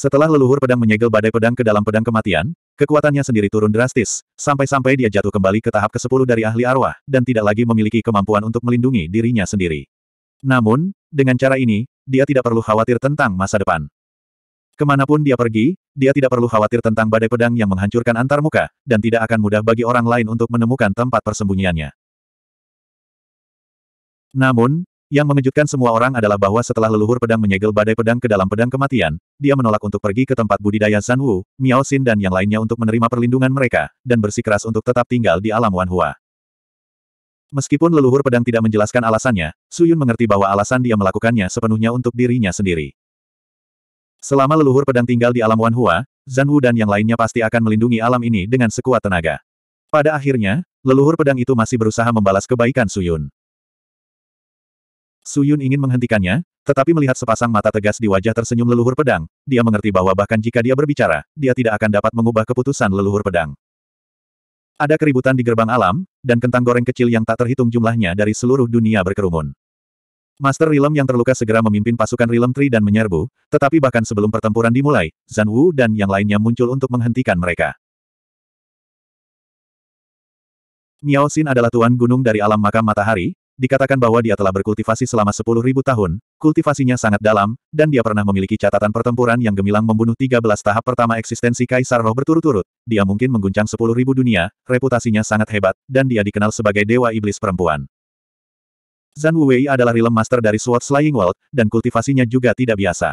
Setelah leluhur pedang menyegel badai pedang ke dalam pedang kematian, kekuatannya sendiri turun drastis, sampai-sampai dia jatuh kembali ke tahap ke-10 dari ahli arwah, dan tidak lagi memiliki kemampuan untuk melindungi dirinya sendiri. Namun, dengan cara ini, dia tidak perlu khawatir tentang masa depan. Kemanapun dia pergi, dia tidak perlu khawatir tentang badai pedang yang menghancurkan antarmuka, dan tidak akan mudah bagi orang lain untuk menemukan tempat persembunyiannya. Namun, yang mengejutkan semua orang adalah bahwa setelah leluhur pedang menyegel badai pedang ke dalam pedang kematian, dia menolak untuk pergi ke tempat budidaya Zan Wu, Miao Xin dan yang lainnya untuk menerima perlindungan mereka, dan bersikeras untuk tetap tinggal di alam Wanhua. Meskipun leluhur pedang tidak menjelaskan alasannya, Su Yun mengerti bahwa alasan dia melakukannya sepenuhnya untuk dirinya sendiri. Selama leluhur pedang tinggal di alam Wanhua, Zan Wu dan yang lainnya pasti akan melindungi alam ini dengan sekuat tenaga. Pada akhirnya, leluhur pedang itu masih berusaha membalas kebaikan Su Yun. Su Yun ingin menghentikannya, tetapi melihat sepasang mata tegas di wajah tersenyum leluhur pedang, dia mengerti bahwa bahkan jika dia berbicara, dia tidak akan dapat mengubah keputusan leluhur pedang. Ada keributan di gerbang alam, dan kentang goreng kecil yang tak terhitung jumlahnya dari seluruh dunia berkerumun. Master Rilem yang terluka segera memimpin pasukan Rilem Tri dan menyerbu, tetapi bahkan sebelum pertempuran dimulai, Zan Wu dan yang lainnya muncul untuk menghentikan mereka. Miao Xin adalah tuan gunung dari alam makam matahari, dikatakan bahwa dia telah berkultivasi selama sepuluh ribu tahun, kultivasinya sangat dalam, dan dia pernah memiliki catatan pertempuran yang gemilang membunuh 13 tahap pertama eksistensi Kaisar Roh berturut-turut. Dia mungkin mengguncang sepuluh ribu dunia, reputasinya sangat hebat, dan dia dikenal sebagai Dewa Iblis Perempuan. Zhan Wei adalah realm master dari Sword Slaying World, dan kultivasinya juga tidak biasa.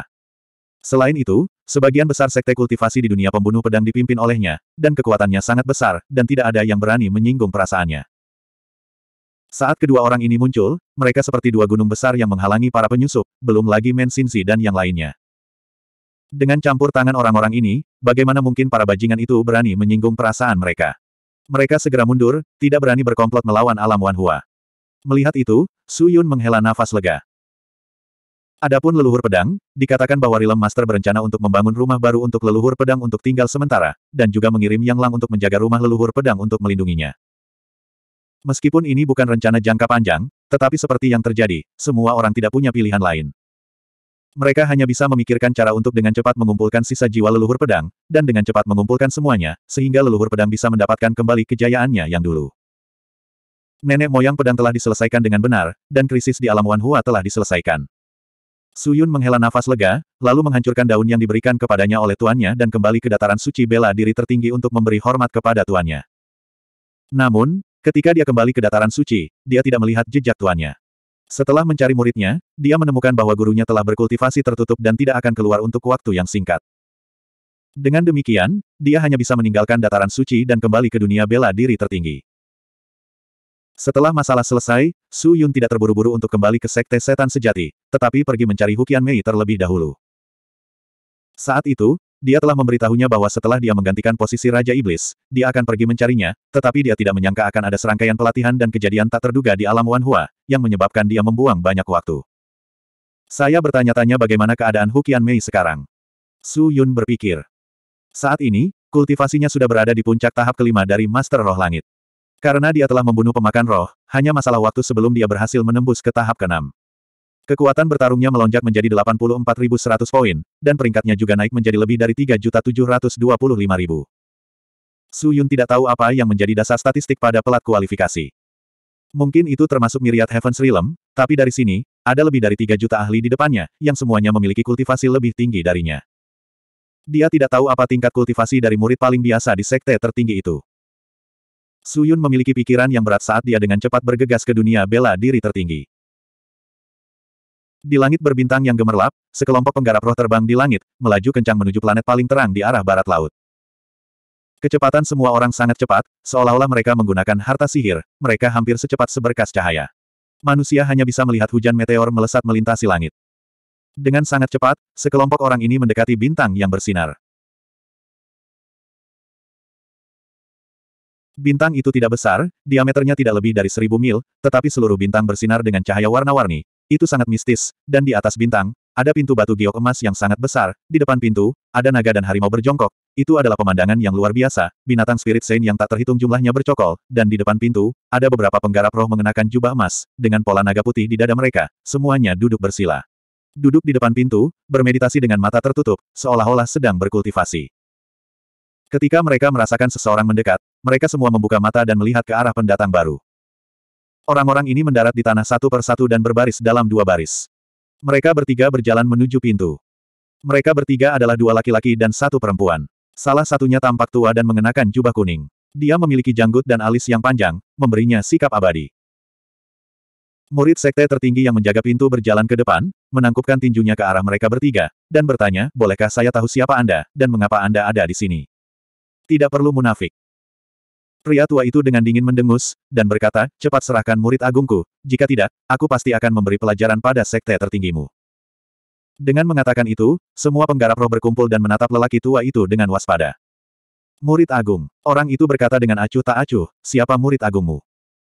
Selain itu, sebagian besar sekte kultivasi di dunia pembunuh pedang dipimpin olehnya, dan kekuatannya sangat besar, dan tidak ada yang berani menyinggung perasaannya. Saat kedua orang ini muncul, mereka seperti dua gunung besar yang menghalangi para penyusup, belum lagi Mensinsi dan yang lainnya. Dengan campur tangan orang-orang ini, bagaimana mungkin para bajingan itu berani menyinggung perasaan mereka? Mereka segera mundur, tidak berani berkomplot melawan alam Wan Hua. Melihat itu, Su Yun menghela nafas lega. Adapun leluhur pedang, dikatakan bahwa Rilem Master berencana untuk membangun rumah baru untuk leluhur pedang untuk tinggal sementara, dan juga mengirim Yang Lang untuk menjaga rumah leluhur pedang untuk melindunginya. Meskipun ini bukan rencana jangka panjang, tetapi seperti yang terjadi, semua orang tidak punya pilihan lain. Mereka hanya bisa memikirkan cara untuk dengan cepat mengumpulkan sisa jiwa leluhur pedang, dan dengan cepat mengumpulkan semuanya, sehingga leluhur pedang bisa mendapatkan kembali kejayaannya yang dulu. Nenek moyang pedang telah diselesaikan dengan benar, dan krisis di alam Wan Hua telah diselesaikan. Suyun menghela nafas lega, lalu menghancurkan daun yang diberikan kepadanya oleh tuannya dan kembali ke dataran suci bela diri tertinggi untuk memberi hormat kepada tuannya. Namun, Ketika dia kembali ke dataran suci, dia tidak melihat jejak tuannya. Setelah mencari muridnya, dia menemukan bahwa gurunya telah berkultivasi tertutup dan tidak akan keluar untuk waktu yang singkat. Dengan demikian, dia hanya bisa meninggalkan dataran suci dan kembali ke dunia bela diri tertinggi. Setelah masalah selesai, Su Yun tidak terburu-buru untuk kembali ke sekte setan sejati, tetapi pergi mencari Hukian Mei terlebih dahulu. Saat itu, dia telah memberitahunya bahwa setelah dia menggantikan posisi Raja Iblis, dia akan pergi mencarinya, tetapi dia tidak menyangka akan ada serangkaian pelatihan dan kejadian tak terduga di alam Hua yang menyebabkan dia membuang banyak waktu. Saya bertanya-tanya bagaimana keadaan Hukian Mei sekarang. Su Yun berpikir. Saat ini, kultivasinya sudah berada di puncak tahap kelima dari Master Roh Langit. Karena dia telah membunuh pemakan roh, hanya masalah waktu sebelum dia berhasil menembus ke tahap keenam. Kekuatan bertarungnya melonjak menjadi 84.100 poin, dan peringkatnya juga naik menjadi lebih dari 3.725.000. Su Yun tidak tahu apa yang menjadi dasar statistik pada pelat kualifikasi. Mungkin itu termasuk miriat Heaven's Realm, tapi dari sini, ada lebih dari 3 juta ahli di depannya, yang semuanya memiliki kultivasi lebih tinggi darinya. Dia tidak tahu apa tingkat kultivasi dari murid paling biasa di sekte tertinggi itu. Suyun memiliki pikiran yang berat saat dia dengan cepat bergegas ke dunia bela diri tertinggi. Di langit berbintang yang gemerlap, sekelompok penggarap roh terbang di langit, melaju kencang menuju planet paling terang di arah barat laut. Kecepatan semua orang sangat cepat, seolah-olah mereka menggunakan harta sihir, mereka hampir secepat seberkas cahaya. Manusia hanya bisa melihat hujan meteor melesat melintasi langit. Dengan sangat cepat, sekelompok orang ini mendekati bintang yang bersinar. Bintang itu tidak besar, diameternya tidak lebih dari seribu mil, tetapi seluruh bintang bersinar dengan cahaya warna-warni, itu sangat mistis, dan di atas bintang, ada pintu batu giok emas yang sangat besar, di depan pintu, ada naga dan harimau berjongkok, itu adalah pemandangan yang luar biasa, binatang spirit saint yang tak terhitung jumlahnya bercokol, dan di depan pintu, ada beberapa penggarap roh mengenakan jubah emas, dengan pola naga putih di dada mereka, semuanya duduk bersila. Duduk di depan pintu, bermeditasi dengan mata tertutup, seolah-olah sedang berkultivasi. Ketika mereka merasakan seseorang mendekat, mereka semua membuka mata dan melihat ke arah pendatang baru. Orang-orang ini mendarat di tanah satu persatu dan berbaris dalam dua baris. Mereka bertiga berjalan menuju pintu. Mereka bertiga adalah dua laki-laki dan satu perempuan. Salah satunya tampak tua dan mengenakan jubah kuning. Dia memiliki janggut dan alis yang panjang, memberinya sikap abadi. Murid sekte tertinggi yang menjaga pintu berjalan ke depan, menangkupkan tinjunya ke arah mereka bertiga, dan bertanya, bolehkah saya tahu siapa Anda, dan mengapa Anda ada di sini? Tidak perlu munafik. Pria tua itu dengan dingin mendengus, dan berkata, cepat serahkan murid agungku, jika tidak, aku pasti akan memberi pelajaran pada sekte tertinggimu. Dengan mengatakan itu, semua penggarap roh berkumpul dan menatap lelaki tua itu dengan waspada. Murid agung, orang itu berkata dengan acuh tak acuh, siapa murid agungmu?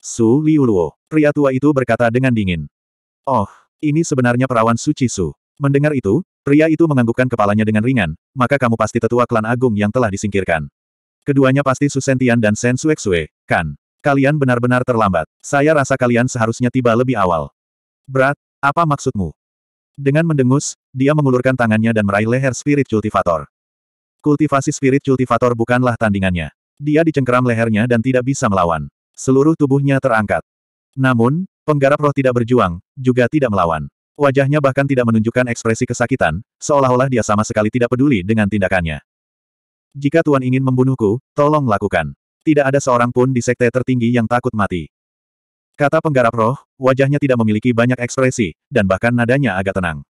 Su Liuluo, pria tua itu berkata dengan dingin. Oh, ini sebenarnya perawan suci Su. Mendengar itu, pria itu menganggukkan kepalanya dengan ringan, maka kamu pasti tetua klan agung yang telah disingkirkan. Keduanya pasti Susentian dan Sen Suexue, kan? Kalian benar-benar terlambat. Saya rasa kalian seharusnya tiba lebih awal. Berat, apa maksudmu? Dengan mendengus, dia mengulurkan tangannya dan meraih leher spirit Cultivator. Kultivasi spirit Cultivator bukanlah tandingannya. Dia dicengkeram lehernya dan tidak bisa melawan. Seluruh tubuhnya terangkat. Namun, penggarap roh tidak berjuang, juga tidak melawan. Wajahnya bahkan tidak menunjukkan ekspresi kesakitan, seolah-olah dia sama sekali tidak peduli dengan tindakannya. Jika Tuan ingin membunuhku, tolong lakukan. Tidak ada seorang pun di sekte tertinggi yang takut mati. Kata penggarap roh, wajahnya tidak memiliki banyak ekspresi, dan bahkan nadanya agak tenang.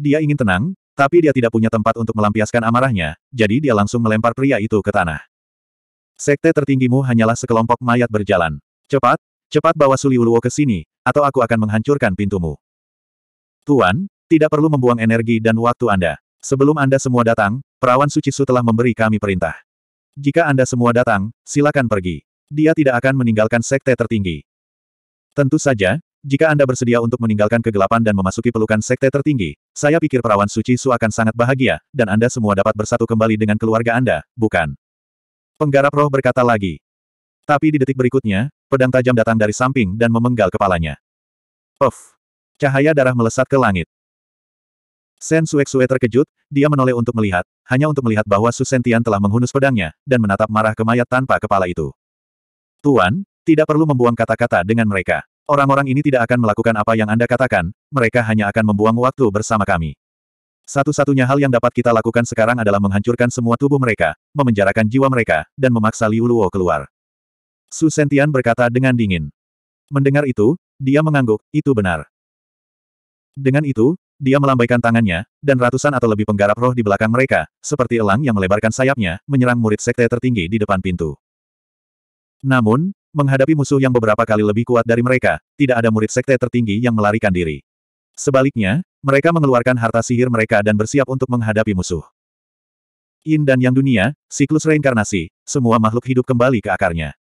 Dia ingin tenang, tapi dia tidak punya tempat untuk melampiaskan amarahnya, jadi dia langsung melempar pria itu ke tanah. Sekte tertinggimu hanyalah sekelompok mayat berjalan. Cepat, cepat bawa Suliuluo ke sini, atau aku akan menghancurkan pintumu. Tuan, tidak perlu membuang energi dan waktu Anda. Sebelum Anda semua datang, perawan Suci Su telah memberi kami perintah. Jika Anda semua datang, silakan pergi. Dia tidak akan meninggalkan sekte tertinggi. Tentu saja, jika Anda bersedia untuk meninggalkan kegelapan dan memasuki pelukan sekte tertinggi, saya pikir perawan Suci Su akan sangat bahagia, dan Anda semua dapat bersatu kembali dengan keluarga Anda, bukan? Penggarap roh berkata lagi. Tapi di detik berikutnya, pedang tajam datang dari samping dan memenggal kepalanya. Puff! Cahaya darah melesat ke langit. Sen Suexue terkejut, dia menoleh untuk melihat, hanya untuk melihat bahwa Su Sentian telah menghunus pedangnya, dan menatap marah ke mayat tanpa kepala itu. Tuan, tidak perlu membuang kata-kata dengan mereka. Orang-orang ini tidak akan melakukan apa yang Anda katakan, mereka hanya akan membuang waktu bersama kami. Satu-satunya hal yang dapat kita lakukan sekarang adalah menghancurkan semua tubuh mereka, memenjarakan jiwa mereka, dan memaksa Liu Luo keluar. Su Sentian berkata dengan dingin. Mendengar itu, dia mengangguk, itu benar. Dengan itu, dia melambaikan tangannya, dan ratusan atau lebih penggarap roh di belakang mereka, seperti elang yang melebarkan sayapnya, menyerang murid sekte tertinggi di depan pintu. Namun, menghadapi musuh yang beberapa kali lebih kuat dari mereka, tidak ada murid sekte tertinggi yang melarikan diri. Sebaliknya, mereka mengeluarkan harta sihir mereka dan bersiap untuk menghadapi musuh. Yin dan Yang dunia, siklus reinkarnasi, semua makhluk hidup kembali ke akarnya.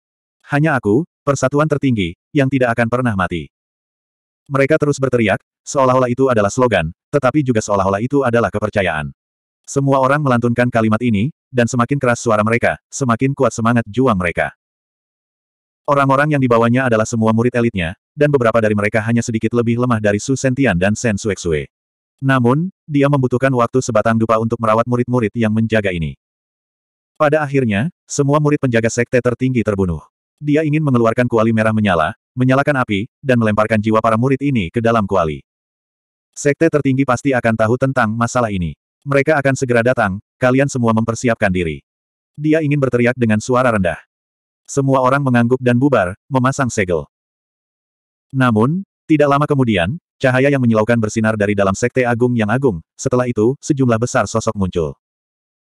Hanya aku, persatuan tertinggi, yang tidak akan pernah mati. Mereka terus berteriak, seolah-olah itu adalah slogan, tetapi juga seolah-olah itu adalah kepercayaan. Semua orang melantunkan kalimat ini, dan semakin keras suara mereka, semakin kuat semangat juang mereka. Orang-orang yang dibawanya adalah semua murid elitnya, dan beberapa dari mereka hanya sedikit lebih lemah dari Su Sentian dan Sen Suexue. Namun, dia membutuhkan waktu sebatang dupa untuk merawat murid-murid yang menjaga ini. Pada akhirnya, semua murid penjaga sekte tertinggi terbunuh. Dia ingin mengeluarkan kuali merah menyala, menyalakan api, dan melemparkan jiwa para murid ini ke dalam kuali. Sekte tertinggi pasti akan tahu tentang masalah ini. Mereka akan segera datang, kalian semua mempersiapkan diri. Dia ingin berteriak dengan suara rendah. Semua orang mengangguk dan bubar, memasang segel. Namun, tidak lama kemudian, cahaya yang menyilaukan bersinar dari dalam sekte agung yang agung, setelah itu, sejumlah besar sosok muncul.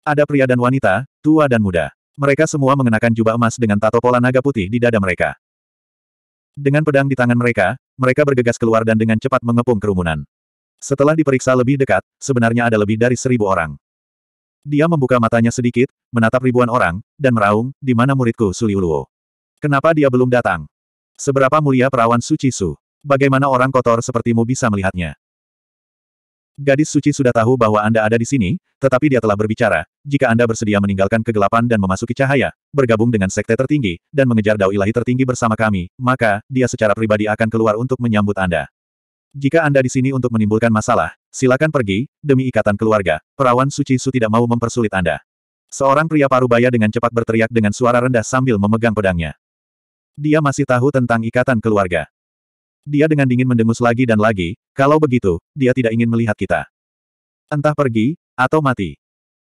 Ada pria dan wanita, tua dan muda. Mereka semua mengenakan jubah emas dengan tato pola naga putih di dada mereka. Dengan pedang di tangan mereka, mereka bergegas keluar dan dengan cepat mengepung kerumunan. Setelah diperiksa lebih dekat, sebenarnya ada lebih dari seribu orang. Dia membuka matanya sedikit, menatap ribuan orang, dan meraung, di mana muridku Suliuluo. Kenapa dia belum datang? Seberapa mulia perawan suci Su? Bagaimana orang kotor sepertimu bisa melihatnya? Gadis suci sudah tahu bahwa Anda ada di sini, tetapi dia telah berbicara, jika Anda bersedia meninggalkan kegelapan dan memasuki cahaya, bergabung dengan sekte tertinggi, dan mengejar dao ilahi tertinggi bersama kami, maka, dia secara pribadi akan keluar untuk menyambut Anda. Jika Anda di sini untuk menimbulkan masalah, silakan pergi, demi ikatan keluarga, perawan suci Su tidak mau mempersulit Anda. Seorang pria parubaya dengan cepat berteriak dengan suara rendah sambil memegang pedangnya. Dia masih tahu tentang ikatan keluarga. Dia dengan dingin mendengus lagi dan lagi, kalau begitu, dia tidak ingin melihat kita. Entah pergi, atau mati.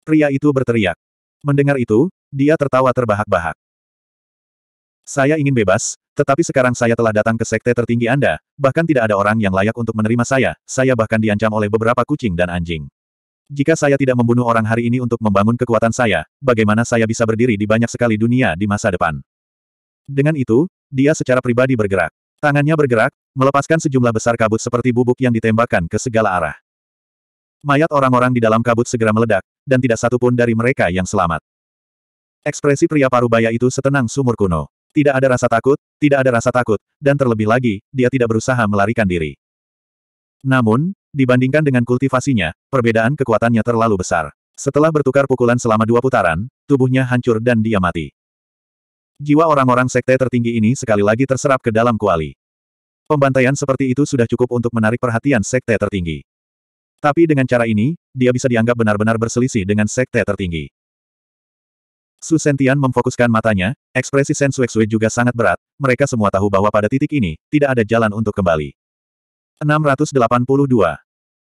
Pria itu berteriak. Mendengar itu, dia tertawa terbahak-bahak. Saya ingin bebas, tetapi sekarang saya telah datang ke sekte tertinggi Anda, bahkan tidak ada orang yang layak untuk menerima saya, saya bahkan diancam oleh beberapa kucing dan anjing. Jika saya tidak membunuh orang hari ini untuk membangun kekuatan saya, bagaimana saya bisa berdiri di banyak sekali dunia di masa depan? Dengan itu, dia secara pribadi bergerak. Tangannya bergerak, melepaskan sejumlah besar kabut seperti bubuk yang ditembakkan ke segala arah. Mayat orang-orang di dalam kabut segera meledak, dan tidak satu pun dari mereka yang selamat. Ekspresi pria parubaya itu setenang sumur kuno. Tidak ada rasa takut, tidak ada rasa takut, dan terlebih lagi, dia tidak berusaha melarikan diri. Namun, dibandingkan dengan kultivasinya, perbedaan kekuatannya terlalu besar. Setelah bertukar pukulan selama dua putaran, tubuhnya hancur dan dia mati. Jiwa orang-orang sekte tertinggi ini sekali lagi terserap ke dalam kuali. Pembantaian seperti itu sudah cukup untuk menarik perhatian sekte tertinggi. Tapi dengan cara ini, dia bisa dianggap benar-benar berselisih dengan sekte tertinggi. Su Sentian memfokuskan matanya, ekspresi Sen Suexue juga sangat berat, mereka semua tahu bahwa pada titik ini, tidak ada jalan untuk kembali. 682.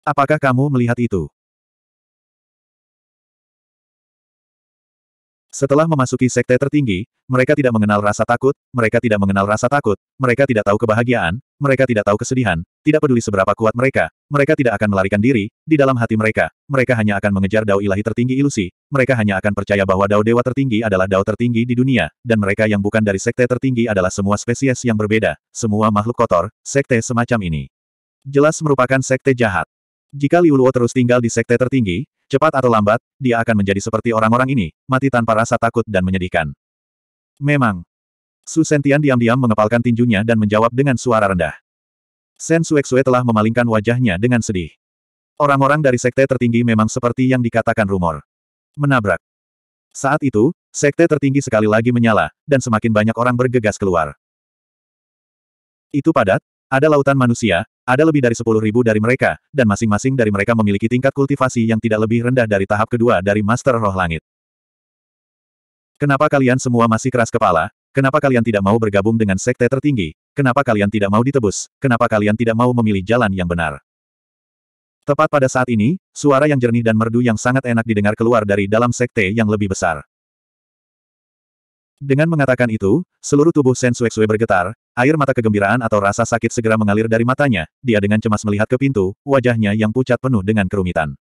Apakah kamu melihat itu? Setelah memasuki sekte tertinggi, mereka tidak mengenal rasa takut, mereka tidak mengenal rasa takut, mereka tidak tahu kebahagiaan, mereka tidak tahu kesedihan, tidak peduli seberapa kuat mereka, mereka tidak akan melarikan diri, di dalam hati mereka, mereka hanya akan mengejar dao ilahi tertinggi ilusi, mereka hanya akan percaya bahwa dao dewa tertinggi adalah dao tertinggi di dunia, dan mereka yang bukan dari sekte tertinggi adalah semua spesies yang berbeda, semua makhluk kotor, sekte semacam ini. Jelas merupakan sekte jahat. Jika Liu Luo terus tinggal di sekte tertinggi, cepat atau lambat, dia akan menjadi seperti orang-orang ini, mati tanpa rasa takut dan menyedihkan. Memang. Su Sentian diam-diam mengepalkan tinjunya dan menjawab dengan suara rendah. Sen Suexue telah memalingkan wajahnya dengan sedih. Orang-orang dari sekte tertinggi memang seperti yang dikatakan rumor. Menabrak. Saat itu, sekte tertinggi sekali lagi menyala, dan semakin banyak orang bergegas keluar. Itu padat, ada lautan manusia, ada lebih dari sepuluh ribu dari mereka, dan masing-masing dari mereka memiliki tingkat kultivasi yang tidak lebih rendah dari tahap kedua dari Master Roh Langit. Kenapa kalian semua masih keras kepala? Kenapa kalian tidak mau bergabung dengan sekte tertinggi? Kenapa kalian tidak mau ditebus? Kenapa kalian tidak mau memilih jalan yang benar? Tepat pada saat ini, suara yang jernih dan merdu yang sangat enak didengar keluar dari dalam sekte yang lebih besar. Dengan mengatakan itu, seluruh tubuh Sen Sue bergetar, air mata kegembiraan atau rasa sakit segera mengalir dari matanya, dia dengan cemas melihat ke pintu, wajahnya yang pucat penuh dengan kerumitan.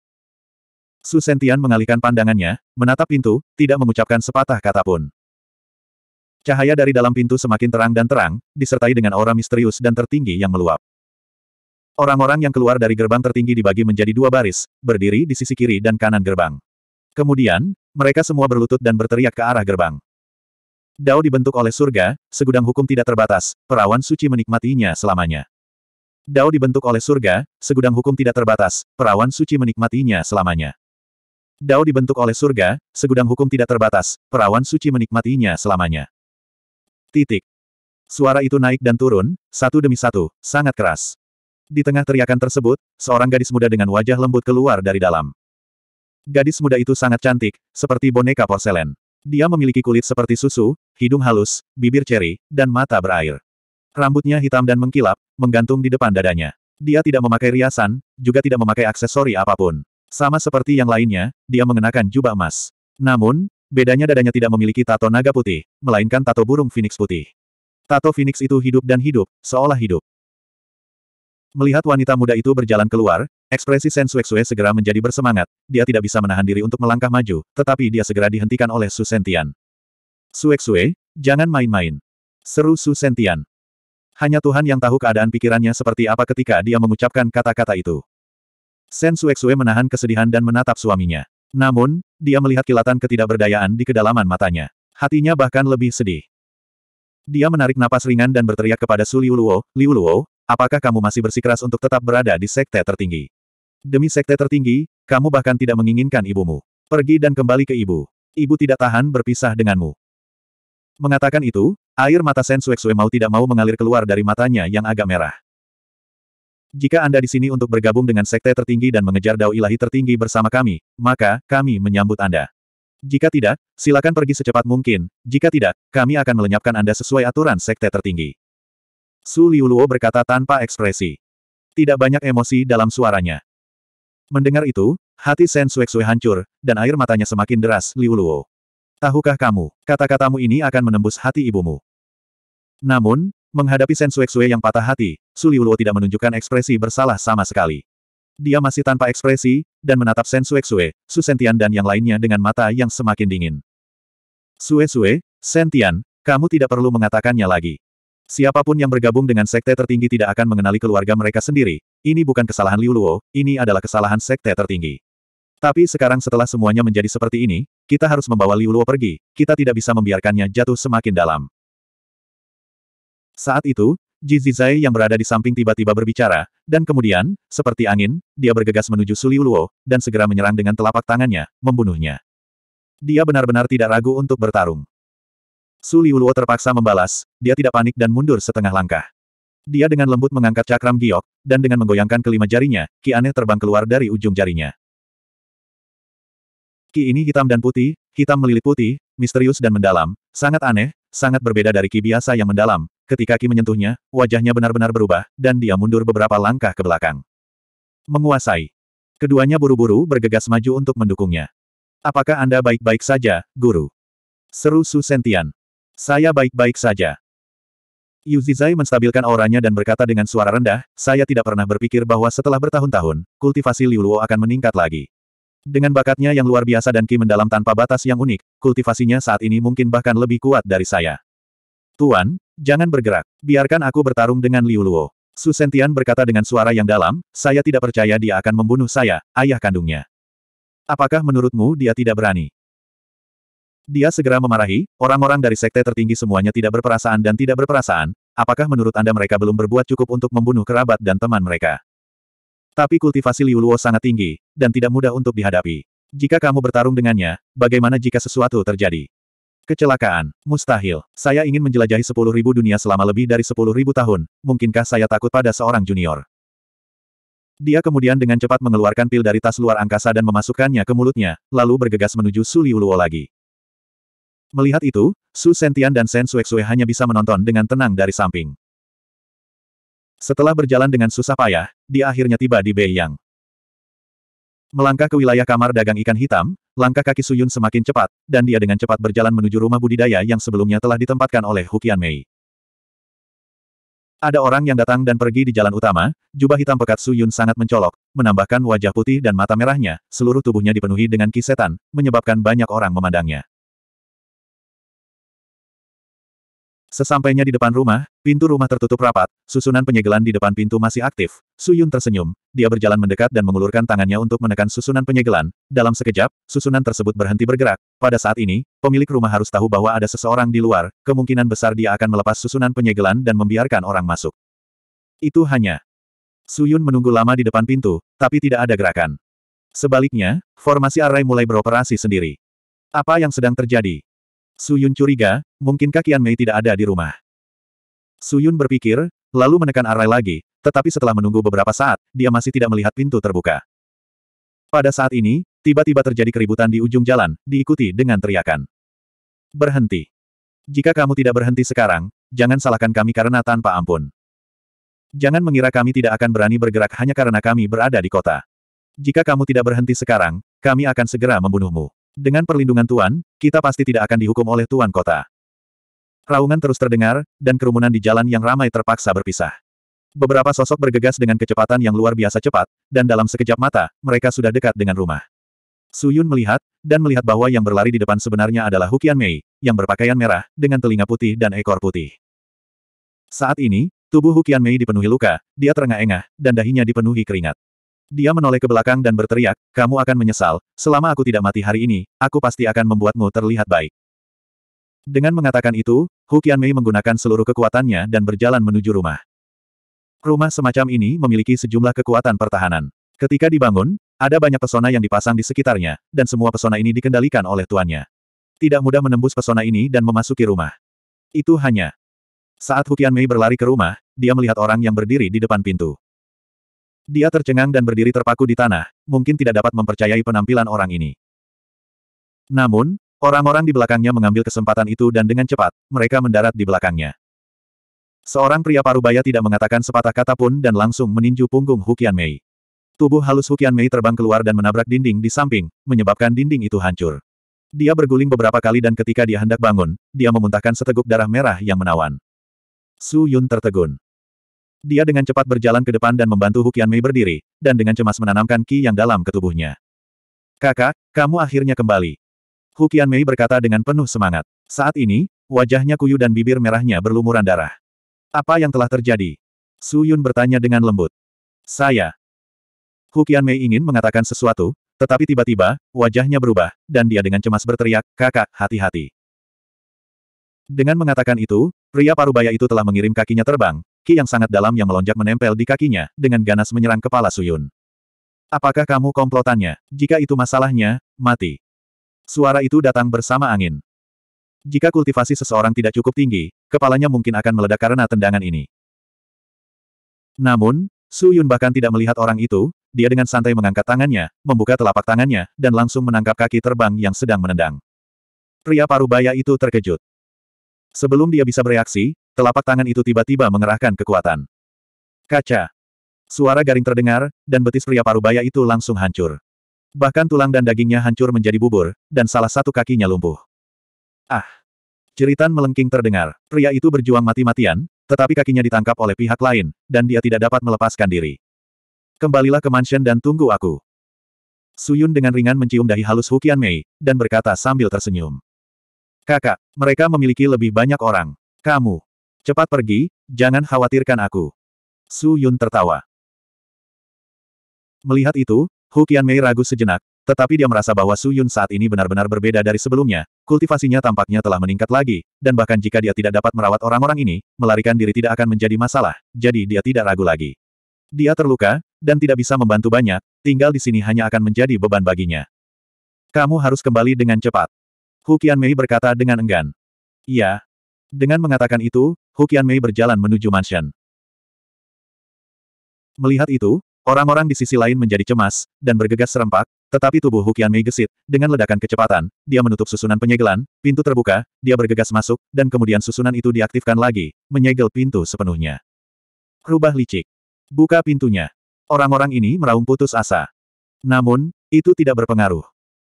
Su Sentian mengalihkan pandangannya, menatap pintu, tidak mengucapkan sepatah kata pun. Cahaya dari dalam pintu semakin terang dan terang, disertai dengan aura misterius dan tertinggi yang meluap. Orang-orang yang keluar dari gerbang tertinggi dibagi menjadi dua baris, berdiri di sisi kiri dan kanan gerbang. Kemudian, mereka semua berlutut dan berteriak ke arah gerbang. Dao dibentuk oleh surga, segudang hukum tidak terbatas, perawan suci menikmatinya selamanya. Dao dibentuk oleh surga, segudang hukum tidak terbatas, perawan suci menikmatinya selamanya. Dao dibentuk oleh surga, segudang hukum tidak terbatas, perawan suci menikmatinya selamanya. Titik. Suara itu naik dan turun, satu demi satu, sangat keras. Di tengah teriakan tersebut, seorang gadis muda dengan wajah lembut keluar dari dalam. Gadis muda itu sangat cantik, seperti boneka porselen. Dia memiliki kulit seperti susu, hidung halus, bibir ceri, dan mata berair. Rambutnya hitam dan mengkilap, menggantung di depan dadanya. Dia tidak memakai riasan, juga tidak memakai aksesori apapun. Sama seperti yang lainnya, dia mengenakan jubah emas. Namun, bedanya dadanya tidak memiliki tato naga putih, melainkan tato burung phoenix putih. Tato phoenix itu hidup dan hidup, seolah hidup. Melihat wanita muda itu berjalan keluar, Ekspresi Sen Suexue segera menjadi bersemangat, dia tidak bisa menahan diri untuk melangkah maju, tetapi dia segera dihentikan oleh Su Sentian. Suexue, jangan main-main. Seru Su Sentian. Hanya Tuhan yang tahu keadaan pikirannya seperti apa ketika dia mengucapkan kata-kata itu. Sen Suexue menahan kesedihan dan menatap suaminya. Namun, dia melihat kilatan ketidakberdayaan di kedalaman matanya. Hatinya bahkan lebih sedih. Dia menarik napas ringan dan berteriak kepada Su Liu Luo, apakah kamu masih bersikeras untuk tetap berada di sekte tertinggi? Demi sekte tertinggi, kamu bahkan tidak menginginkan ibumu. Pergi dan kembali ke ibu. Ibu tidak tahan berpisah denganmu. Mengatakan itu, air mata Sen Sue mau tidak mau mengalir keluar dari matanya yang agak merah. Jika Anda di sini untuk bergabung dengan sekte tertinggi dan mengejar dao ilahi tertinggi bersama kami, maka, kami menyambut Anda. Jika tidak, silakan pergi secepat mungkin, jika tidak, kami akan melenyapkan Anda sesuai aturan sekte tertinggi. Su Liuluo berkata tanpa ekspresi. Tidak banyak emosi dalam suaranya. Mendengar itu, hati Sen Shen Suexue hancur, dan air matanya semakin deras, Liu Luo. Tahukah kamu, kata-katamu ini akan menembus hati ibumu. Namun, menghadapi Sen Shen Suexue yang patah hati, Su Liu Luo tidak menunjukkan ekspresi bersalah sama sekali. Dia masih tanpa ekspresi, dan menatap Shen Suexue, Su Sentian dan yang lainnya dengan mata yang semakin dingin. Sue Sue, Sentian, kamu tidak perlu mengatakannya lagi. Siapapun yang bergabung dengan sekte tertinggi tidak akan mengenali keluarga mereka sendiri. Ini bukan kesalahan Liu Luo, ini adalah kesalahan sekte tertinggi. Tapi sekarang setelah semuanya menjadi seperti ini, kita harus membawa Liu Luo pergi, kita tidak bisa membiarkannya jatuh semakin dalam. Saat itu, Ji Zizai yang berada di samping tiba-tiba berbicara, dan kemudian, seperti angin, dia bergegas menuju Su Liu Luo, dan segera menyerang dengan telapak tangannya, membunuhnya. Dia benar-benar tidak ragu untuk bertarung. Su Liuluo terpaksa membalas, dia tidak panik dan mundur setengah langkah. Dia dengan lembut mengangkat cakram giok, dan dengan menggoyangkan kelima jarinya, ki aneh terbang keluar dari ujung jarinya. Ki ini hitam dan putih, hitam melilit putih, misterius dan mendalam, sangat aneh, sangat berbeda dari ki biasa yang mendalam. Ketika ki menyentuhnya, wajahnya benar-benar berubah, dan dia mundur beberapa langkah ke belakang. Menguasai. Keduanya buru-buru bergegas maju untuk mendukungnya. Apakah Anda baik-baik saja, guru? Seru Su Sentian. Saya baik-baik saja. Yu Zizai menstabilkan auranya dan berkata dengan suara rendah, saya tidak pernah berpikir bahwa setelah bertahun-tahun, kultivasi Liu Luo akan meningkat lagi. Dengan bakatnya yang luar biasa dan ki mendalam tanpa batas yang unik, kultivasinya saat ini mungkin bahkan lebih kuat dari saya. Tuan, jangan bergerak, biarkan aku bertarung dengan Liu Liuluo. Susentian berkata dengan suara yang dalam, saya tidak percaya dia akan membunuh saya, ayah kandungnya. Apakah menurutmu dia tidak berani? Dia segera memarahi, orang-orang dari sekte tertinggi semuanya tidak berperasaan dan tidak berperasaan, apakah menurut Anda mereka belum berbuat cukup untuk membunuh kerabat dan teman mereka? Tapi kultivasi Liu Luo sangat tinggi, dan tidak mudah untuk dihadapi. Jika kamu bertarung dengannya, bagaimana jika sesuatu terjadi? Kecelakaan, mustahil. Saya ingin menjelajahi sepuluh ribu dunia selama lebih dari sepuluh ribu tahun, mungkinkah saya takut pada seorang junior? Dia kemudian dengan cepat mengeluarkan pil dari tas luar angkasa dan memasukkannya ke mulutnya, lalu bergegas menuju Su Luo lagi. Melihat itu, Su Sentian dan Sen Suek Suexue hanya bisa menonton dengan tenang dari samping. Setelah berjalan dengan susah payah, dia akhirnya tiba di Beiyang. Melangkah ke wilayah kamar dagang ikan hitam, langkah kaki Suyun semakin cepat, dan dia dengan cepat berjalan menuju rumah budidaya yang sebelumnya telah ditempatkan oleh Hukian Mei. Ada orang yang datang dan pergi di jalan utama, jubah hitam pekat Suyun sangat mencolok, menambahkan wajah putih dan mata merahnya, seluruh tubuhnya dipenuhi dengan kisetan, menyebabkan banyak orang memandangnya. Sesampainya di depan rumah, pintu rumah tertutup rapat, susunan penyegelan di depan pintu masih aktif. Suyun tersenyum, dia berjalan mendekat dan mengulurkan tangannya untuk menekan susunan penyegelan. Dalam sekejap, susunan tersebut berhenti bergerak. Pada saat ini, pemilik rumah harus tahu bahwa ada seseorang di luar, kemungkinan besar dia akan melepas susunan penyegelan dan membiarkan orang masuk. Itu hanya. Suyun menunggu lama di depan pintu, tapi tidak ada gerakan. Sebaliknya, formasi array mulai beroperasi sendiri. Apa yang sedang terjadi? Su Yun curiga, mungkin kakian Mei tidak ada di rumah? Su Yun berpikir, lalu menekan arai lagi, tetapi setelah menunggu beberapa saat, dia masih tidak melihat pintu terbuka. Pada saat ini, tiba-tiba terjadi keributan di ujung jalan, diikuti dengan teriakan. Berhenti. Jika kamu tidak berhenti sekarang, jangan salahkan kami karena tanpa ampun. Jangan mengira kami tidak akan berani bergerak hanya karena kami berada di kota. Jika kamu tidak berhenti sekarang, kami akan segera membunuhmu. Dengan perlindungan Tuan, kita pasti tidak akan dihukum oleh Tuan Kota. Raungan terus terdengar, dan kerumunan di jalan yang ramai terpaksa berpisah. Beberapa sosok bergegas dengan kecepatan yang luar biasa cepat, dan dalam sekejap mata, mereka sudah dekat dengan rumah. Suyun melihat, dan melihat bahwa yang berlari di depan sebenarnya adalah Hukian Mei, yang berpakaian merah, dengan telinga putih dan ekor putih. Saat ini, tubuh Hukian Mei dipenuhi luka, dia terengah-engah, dan dahinya dipenuhi keringat. Dia menoleh ke belakang dan berteriak, kamu akan menyesal, selama aku tidak mati hari ini, aku pasti akan membuatmu terlihat baik. Dengan mengatakan itu, Hu Mei menggunakan seluruh kekuatannya dan berjalan menuju rumah. Rumah semacam ini memiliki sejumlah kekuatan pertahanan. Ketika dibangun, ada banyak pesona yang dipasang di sekitarnya, dan semua pesona ini dikendalikan oleh tuannya. Tidak mudah menembus pesona ini dan memasuki rumah. Itu hanya. Saat Hu Mei berlari ke rumah, dia melihat orang yang berdiri di depan pintu. Dia tercengang dan berdiri terpaku di tanah, mungkin tidak dapat mempercayai penampilan orang ini. Namun, orang-orang di belakangnya mengambil kesempatan itu dan dengan cepat, mereka mendarat di belakangnya. Seorang pria parubaya tidak mengatakan sepatah kata pun dan langsung meninju punggung Hukian Mei. Tubuh halus Hukian Mei terbang keluar dan menabrak dinding di samping, menyebabkan dinding itu hancur. Dia berguling beberapa kali dan ketika dia hendak bangun, dia memuntahkan seteguk darah merah yang menawan. Su Yun tertegun. Dia dengan cepat berjalan ke depan dan membantu Hukian Mei berdiri, dan dengan cemas menanamkan ki yang dalam ke tubuhnya. Kakak, kamu akhirnya kembali. Hukian Mei berkata dengan penuh semangat. Saat ini, wajahnya kuyu dan bibir merahnya berlumuran darah. Apa yang telah terjadi? Su Yun bertanya dengan lembut. Saya. Hukian Mei ingin mengatakan sesuatu, tetapi tiba-tiba, wajahnya berubah, dan dia dengan cemas berteriak, kakak, hati-hati. Dengan mengatakan itu, pria parubaya itu telah mengirim kakinya terbang, ki yang sangat dalam yang melonjak menempel di kakinya, dengan ganas menyerang kepala Suyun. Apakah kamu komplotannya? Jika itu masalahnya, mati. Suara itu datang bersama angin. Jika kultivasi seseorang tidak cukup tinggi, kepalanya mungkin akan meledak karena tendangan ini. Namun, Su Yun bahkan tidak melihat orang itu, dia dengan santai mengangkat tangannya, membuka telapak tangannya, dan langsung menangkap kaki terbang yang sedang menendang. Pria parubaya itu terkejut. Sebelum dia bisa bereaksi, telapak tangan itu tiba-tiba mengerahkan kekuatan. Kaca. Suara garing terdengar, dan betis pria parubaya itu langsung hancur. Bahkan tulang dan dagingnya hancur menjadi bubur, dan salah satu kakinya lumpuh. Ah! Ceritan melengking terdengar. Pria itu berjuang mati-matian, tetapi kakinya ditangkap oleh pihak lain, dan dia tidak dapat melepaskan diri. Kembalilah ke mansion dan tunggu aku. Suyun dengan ringan mencium dahi halus Hukian Mei, dan berkata sambil tersenyum. Kakak, mereka memiliki lebih banyak orang. Kamu. Cepat pergi, jangan khawatirkan aku. Su Yun tertawa. Melihat itu, Hu Mei ragu sejenak, tetapi dia merasa bahwa Su Yun saat ini benar-benar berbeda dari sebelumnya, kultivasinya tampaknya telah meningkat lagi, dan bahkan jika dia tidak dapat merawat orang-orang ini, melarikan diri tidak akan menjadi masalah, jadi dia tidak ragu lagi. Dia terluka, dan tidak bisa membantu banyak, tinggal di sini hanya akan menjadi beban baginya. Kamu harus kembali dengan cepat. Hukian Mei berkata dengan enggan. Iya. Dengan mengatakan itu, Hukian Mei berjalan menuju mansion. Melihat itu, orang-orang di sisi lain menjadi cemas, dan bergegas serempak, tetapi tubuh Hukian Mei gesit, dengan ledakan kecepatan, dia menutup susunan penyegelan, pintu terbuka, dia bergegas masuk, dan kemudian susunan itu diaktifkan lagi, menyegel pintu sepenuhnya. Rubah licik. Buka pintunya. Orang-orang ini meraung putus asa. Namun, itu tidak berpengaruh.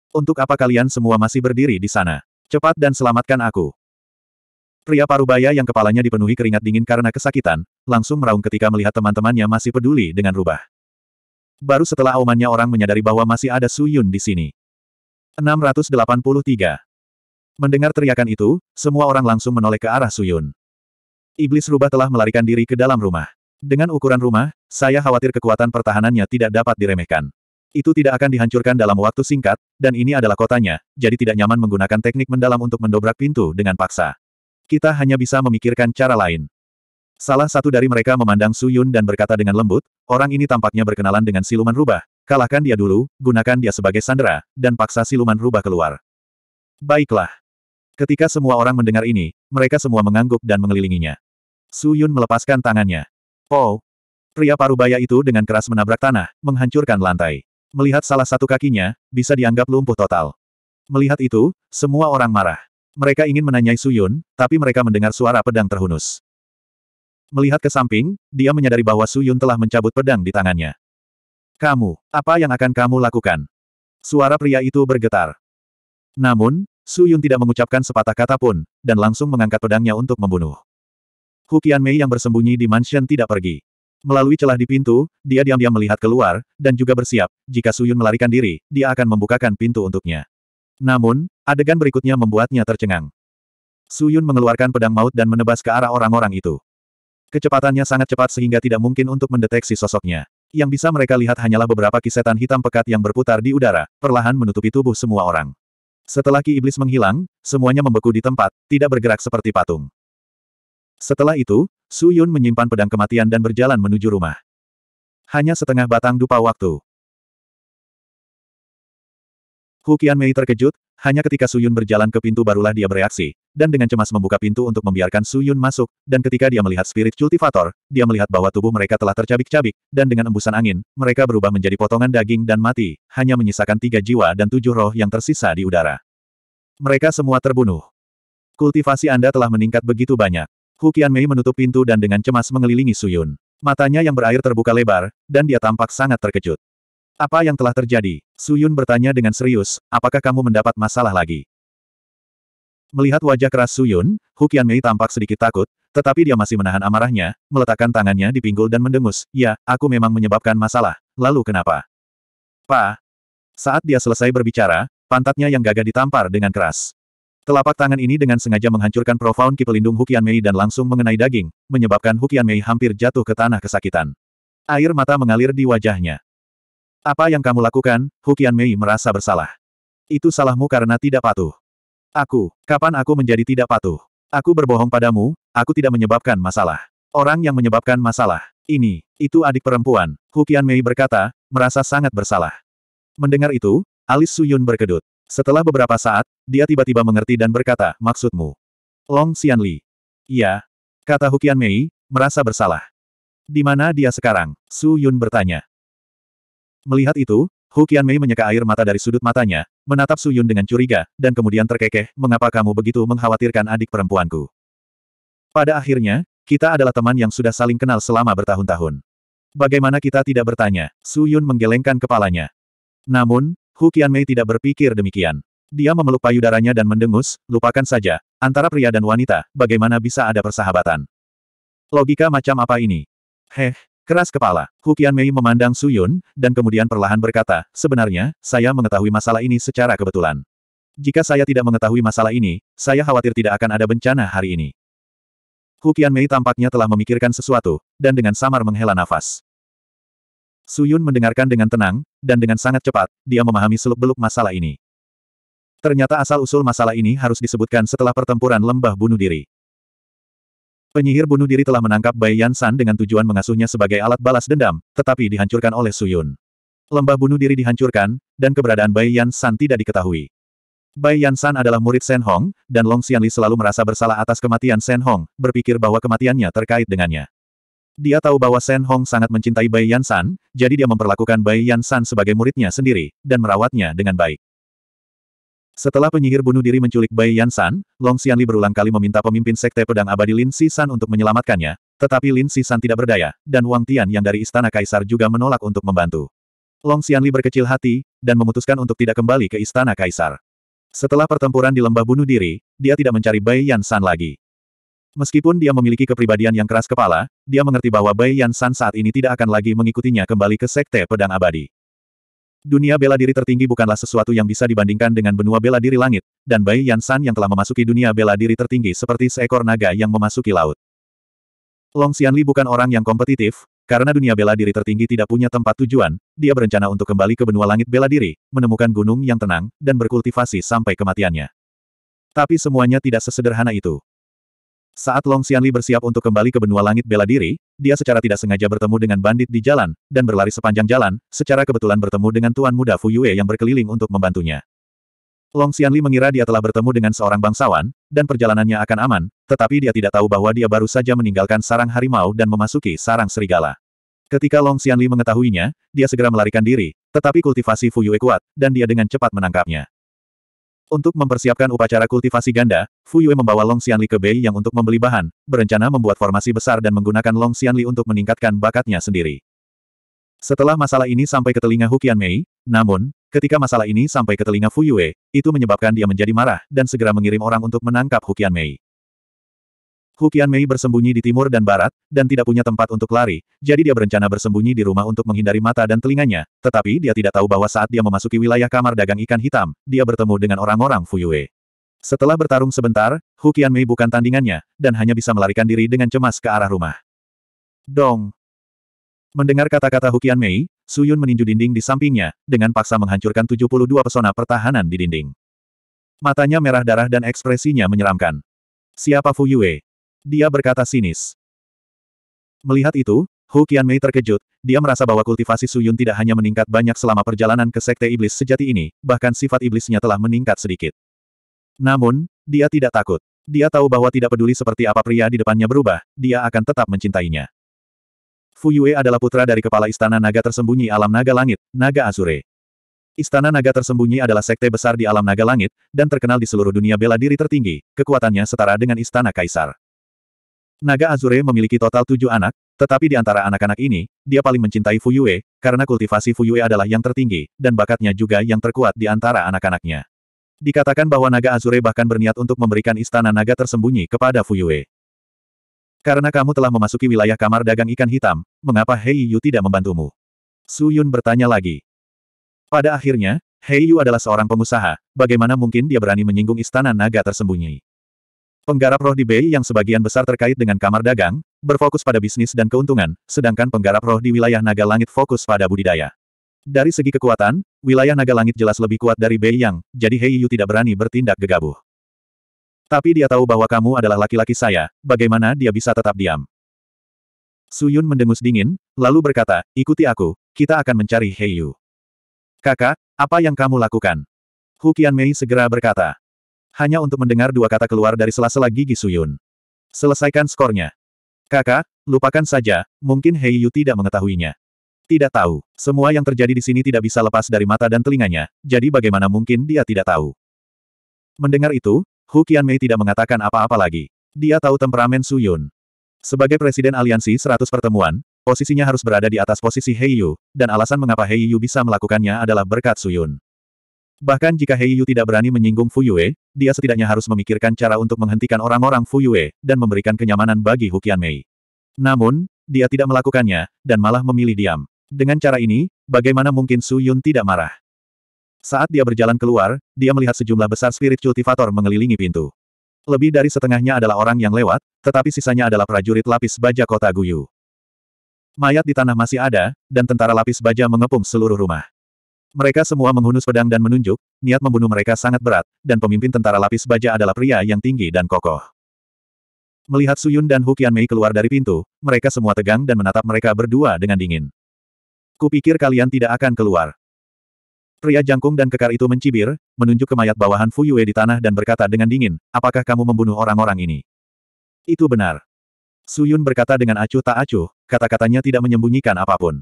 Untuk apa kalian semua masih berdiri di sana? Cepat dan selamatkan aku. Pria parubaya yang kepalanya dipenuhi keringat dingin karena kesakitan, langsung meraung ketika melihat teman-temannya masih peduli dengan rubah. Baru setelah aumannya orang menyadari bahwa masih ada Su Yun di sini. 683. Mendengar teriakan itu, semua orang langsung menoleh ke arah Su Yun. Iblis rubah telah melarikan diri ke dalam rumah. Dengan ukuran rumah, saya khawatir kekuatan pertahanannya tidak dapat diremehkan. Itu tidak akan dihancurkan dalam waktu singkat, dan ini adalah kotanya, jadi tidak nyaman menggunakan teknik mendalam untuk mendobrak pintu dengan paksa. Kita hanya bisa memikirkan cara lain. Salah satu dari mereka memandang Su Yun dan berkata dengan lembut, orang ini tampaknya berkenalan dengan siluman rubah, kalahkan dia dulu, gunakan dia sebagai sandera, dan paksa siluman rubah keluar. Baiklah. Ketika semua orang mendengar ini, mereka semua mengangguk dan mengelilinginya. Su Yun melepaskan tangannya. Oh! Pria parubaya itu dengan keras menabrak tanah, menghancurkan lantai. Melihat salah satu kakinya, bisa dianggap lumpuh total. Melihat itu, semua orang marah. Mereka ingin menanyai Suyun, tapi mereka mendengar suara pedang terhunus. Melihat ke samping, dia menyadari bahwa Suyun telah mencabut pedang di tangannya. Kamu, apa yang akan kamu lakukan? Suara pria itu bergetar. Namun, Suyun tidak mengucapkan sepatah kata pun, dan langsung mengangkat pedangnya untuk membunuh. Hukian Mei yang bersembunyi di mansion tidak pergi. Melalui celah di pintu, dia diam-diam melihat keluar, dan juga bersiap, jika Suyun melarikan diri, dia akan membukakan pintu untuknya. Namun, adegan berikutnya membuatnya tercengang. Suyun mengeluarkan pedang maut dan menebas ke arah orang-orang itu. Kecepatannya sangat cepat sehingga tidak mungkin untuk mendeteksi sosoknya. Yang bisa mereka lihat hanyalah beberapa kisetan hitam pekat yang berputar di udara, perlahan menutupi tubuh semua orang. Setelah ki iblis menghilang, semuanya membeku di tempat, tidak bergerak seperti patung. Setelah itu, Su Yun menyimpan pedang kematian dan berjalan menuju rumah. Hanya setengah batang dupa waktu. Hu Qian Mei terkejut, hanya ketika Su Yun berjalan ke pintu barulah dia bereaksi, dan dengan cemas membuka pintu untuk membiarkan Su Yun masuk, dan ketika dia melihat spirit cultivator, dia melihat bahwa tubuh mereka telah tercabik-cabik, dan dengan embusan angin, mereka berubah menjadi potongan daging dan mati, hanya menyisakan tiga jiwa dan tujuh roh yang tersisa di udara. Mereka semua terbunuh. Kultivasi Anda telah meningkat begitu banyak. Hukian Mei menutup pintu dan dengan cemas mengelilingi Suyun. Matanya yang berair terbuka lebar, dan dia tampak sangat terkejut. Apa yang telah terjadi? Suyun bertanya dengan serius, apakah kamu mendapat masalah lagi? Melihat wajah keras Suyun, Hukian Mei tampak sedikit takut, tetapi dia masih menahan amarahnya, meletakkan tangannya di pinggul dan mendengus, ya, aku memang menyebabkan masalah, lalu kenapa? Pa. Saat dia selesai berbicara, pantatnya yang gagah ditampar dengan keras. Telapak tangan ini dengan sengaja menghancurkan profound ki pelindung Hukian Mei dan langsung mengenai daging, menyebabkan Hukian Mei hampir jatuh ke tanah kesakitan. Air mata mengalir di wajahnya. Apa yang kamu lakukan, Hukian Mei merasa bersalah. Itu salahmu karena tidak patuh. Aku, kapan aku menjadi tidak patuh? Aku berbohong padamu, aku tidak menyebabkan masalah. Orang yang menyebabkan masalah. Ini, itu adik perempuan, Hukian Mei berkata, merasa sangat bersalah. Mendengar itu, alis Suyun berkedut. Setelah beberapa saat, dia tiba-tiba mengerti dan berkata, maksudmu. Long Xianli. Iya. Kata Hukian Mei, merasa bersalah. Di mana dia sekarang? Su Yun bertanya. Melihat itu, Hukian Mei menyeka air mata dari sudut matanya, menatap Su Yun dengan curiga, dan kemudian terkekeh, mengapa kamu begitu mengkhawatirkan adik perempuanku? Pada akhirnya, kita adalah teman yang sudah saling kenal selama bertahun-tahun. Bagaimana kita tidak bertanya? Su Yun menggelengkan kepalanya. Namun, Hu Qianmei tidak berpikir demikian. Dia memeluk payudaranya dan mendengus, lupakan saja, antara pria dan wanita, bagaimana bisa ada persahabatan. Logika macam apa ini? Heh, keras kepala. Hu Qianmei memandang Su Yun, dan kemudian perlahan berkata, sebenarnya, saya mengetahui masalah ini secara kebetulan. Jika saya tidak mengetahui masalah ini, saya khawatir tidak akan ada bencana hari ini. Hu Qianmei tampaknya telah memikirkan sesuatu, dan dengan samar menghela nafas. Su Yun mendengarkan dengan tenang, dan dengan sangat cepat, dia memahami seluk-beluk masalah ini. Ternyata asal-usul masalah ini harus disebutkan setelah pertempuran lembah bunuh diri. Penyihir bunuh diri telah menangkap Bai Yansan dengan tujuan mengasuhnya sebagai alat balas dendam, tetapi dihancurkan oleh Su Yun. Lembah bunuh diri dihancurkan, dan keberadaan Bai Yansan tidak diketahui. Bai Yansan adalah murid Shen Hong, dan Long Xianli selalu merasa bersalah atas kematian Shen Hong, berpikir bahwa kematiannya terkait dengannya. Dia tahu bahwa Shen Hong sangat mencintai Bai Yansan, jadi dia memperlakukan Bai Yansan sebagai muridnya sendiri, dan merawatnya dengan baik. Setelah penyihir bunuh diri menculik Bai Yansan, Long Xianli berulang kali meminta pemimpin Sekte Pedang Abadi Lin Xisan untuk menyelamatkannya, tetapi Lin Xisan tidak berdaya, dan Wang Tian yang dari Istana Kaisar juga menolak untuk membantu. Long Xianli berkecil hati, dan memutuskan untuk tidak kembali ke Istana Kaisar. Setelah pertempuran di lembah bunuh diri, dia tidak mencari Bai Yansan lagi. Meskipun dia memiliki kepribadian yang keras kepala, dia mengerti bahwa Bai Yan Shan saat ini tidak akan lagi mengikutinya kembali ke Sekte Pedang Abadi. Dunia bela diri tertinggi bukanlah sesuatu yang bisa dibandingkan dengan benua bela diri langit, dan Bai Yan Shan yang telah memasuki dunia bela diri tertinggi seperti seekor naga yang memasuki laut. Long Xianli bukan orang yang kompetitif, karena dunia bela diri tertinggi tidak punya tempat tujuan, dia berencana untuk kembali ke benua langit bela diri, menemukan gunung yang tenang, dan berkultivasi sampai kematiannya. Tapi semuanya tidak sesederhana itu. Saat Long Xianli bersiap untuk kembali ke benua langit bela diri, dia secara tidak sengaja bertemu dengan bandit di jalan, dan berlari sepanjang jalan, secara kebetulan bertemu dengan tuan muda Fu Yue yang berkeliling untuk membantunya. Long Xianli mengira dia telah bertemu dengan seorang bangsawan, dan perjalanannya akan aman, tetapi dia tidak tahu bahwa dia baru saja meninggalkan sarang harimau dan memasuki sarang serigala. Ketika Long Xianli mengetahuinya, dia segera melarikan diri, tetapi kultivasi Fu Yue kuat, dan dia dengan cepat menangkapnya. Untuk mempersiapkan upacara kultivasi ganda, Fu Yue membawa Long Xianli ke Bei yang untuk membeli bahan, berencana membuat formasi besar dan menggunakan Long Xianli untuk meningkatkan bakatnya sendiri. Setelah masalah ini sampai ke telinga Hukian Mei, namun, ketika masalah ini sampai ke telinga Fu Yue, itu menyebabkan dia menjadi marah dan segera mengirim orang untuk menangkap Hukian Mei. Hukian Mei bersembunyi di timur dan barat, dan tidak punya tempat untuk lari, jadi dia berencana bersembunyi di rumah untuk menghindari mata dan telinganya, tetapi dia tidak tahu bahwa saat dia memasuki wilayah kamar dagang ikan hitam, dia bertemu dengan orang-orang Fuyue. Setelah bertarung sebentar, Hukian Mei bukan tandingannya, dan hanya bisa melarikan diri dengan cemas ke arah rumah. Dong! Mendengar kata-kata Hu Qianmei, Suyun meninju dinding di sampingnya, dengan paksa menghancurkan 72 pesona pertahanan di dinding. Matanya merah darah dan ekspresinya menyeramkan. Siapa Fuyue? Dia berkata sinis. Melihat itu, Hu Mei terkejut, dia merasa bahwa kultivasi Suyun tidak hanya meningkat banyak selama perjalanan ke Sekte Iblis sejati ini, bahkan sifat iblisnya telah meningkat sedikit. Namun, dia tidak takut. Dia tahu bahwa tidak peduli seperti apa pria di depannya berubah, dia akan tetap mencintainya. Fu Yue adalah putra dari kepala istana naga tersembunyi alam naga langit, Naga Azure. Istana naga tersembunyi adalah sekte besar di alam naga langit, dan terkenal di seluruh dunia bela diri tertinggi, kekuatannya setara dengan istana kaisar. Naga Azure memiliki total tujuh anak, tetapi di antara anak-anak ini, dia paling mencintai Fuyue, karena kultivasi Fuyue adalah yang tertinggi, dan bakatnya juga yang terkuat di antara anak-anaknya. Dikatakan bahwa Naga Azure bahkan berniat untuk memberikan istana naga tersembunyi kepada Fuyue. Karena kamu telah memasuki wilayah kamar dagang ikan hitam, mengapa Hei Yu tidak membantumu? Su Yun bertanya lagi. Pada akhirnya, Hei Yu adalah seorang pengusaha, bagaimana mungkin dia berani menyinggung istana naga tersembunyi? Penggarap roh di Bei yang sebagian besar terkait dengan kamar dagang, berfokus pada bisnis dan keuntungan, sedangkan penggarap roh di wilayah naga langit fokus pada budidaya. Dari segi kekuatan, wilayah naga langit jelas lebih kuat dari Bei Yang, jadi Hei Yu tidak berani bertindak gegabah. Tapi dia tahu bahwa kamu adalah laki-laki saya, bagaimana dia bisa tetap diam? Su Yun mendengus dingin, lalu berkata, ikuti aku, kita akan mencari Hei Yu. Kakak, apa yang kamu lakukan? Hu Mei segera berkata hanya untuk mendengar dua kata keluar dari sela-sela gigi Suyun. Selesaikan skornya. Kakak, lupakan saja, mungkin Hei Yu tidak mengetahuinya. Tidak tahu, semua yang terjadi di sini tidak bisa lepas dari mata dan telinganya, jadi bagaimana mungkin dia tidak tahu. Mendengar itu, Hu Mei tidak mengatakan apa-apa lagi. Dia tahu temperamen Su Yun. Sebagai Presiden Aliansi 100 Pertemuan, posisinya harus berada di atas posisi Hei Yu, dan alasan mengapa Hei Yu bisa melakukannya adalah berkat Su Yun. Bahkan jika Hei Yu tidak berani menyinggung Fu Yue, dia setidaknya harus memikirkan cara untuk menghentikan orang-orang Fu Yue, dan memberikan kenyamanan bagi Hukian Mei. Namun, dia tidak melakukannya, dan malah memilih diam. Dengan cara ini, bagaimana mungkin Su Yun tidak marah? Saat dia berjalan keluar, dia melihat sejumlah besar spirit cultivator mengelilingi pintu. Lebih dari setengahnya adalah orang yang lewat, tetapi sisanya adalah prajurit lapis baja kota Guyu. Mayat di tanah masih ada, dan tentara lapis baja mengepung seluruh rumah. Mereka semua menghunus pedang dan menunjuk, niat membunuh mereka sangat berat, dan pemimpin tentara lapis baja adalah pria yang tinggi dan kokoh. Melihat Suyun dan Hukian Mei keluar dari pintu, mereka semua tegang dan menatap mereka berdua dengan dingin. Kupikir kalian tidak akan keluar. Pria jangkung dan kekar itu mencibir, menunjuk ke mayat bawahan Yue di tanah dan berkata dengan dingin, apakah kamu membunuh orang-orang ini? Itu benar. Suyun berkata dengan acuh tak acuh, kata-katanya tidak menyembunyikan apapun.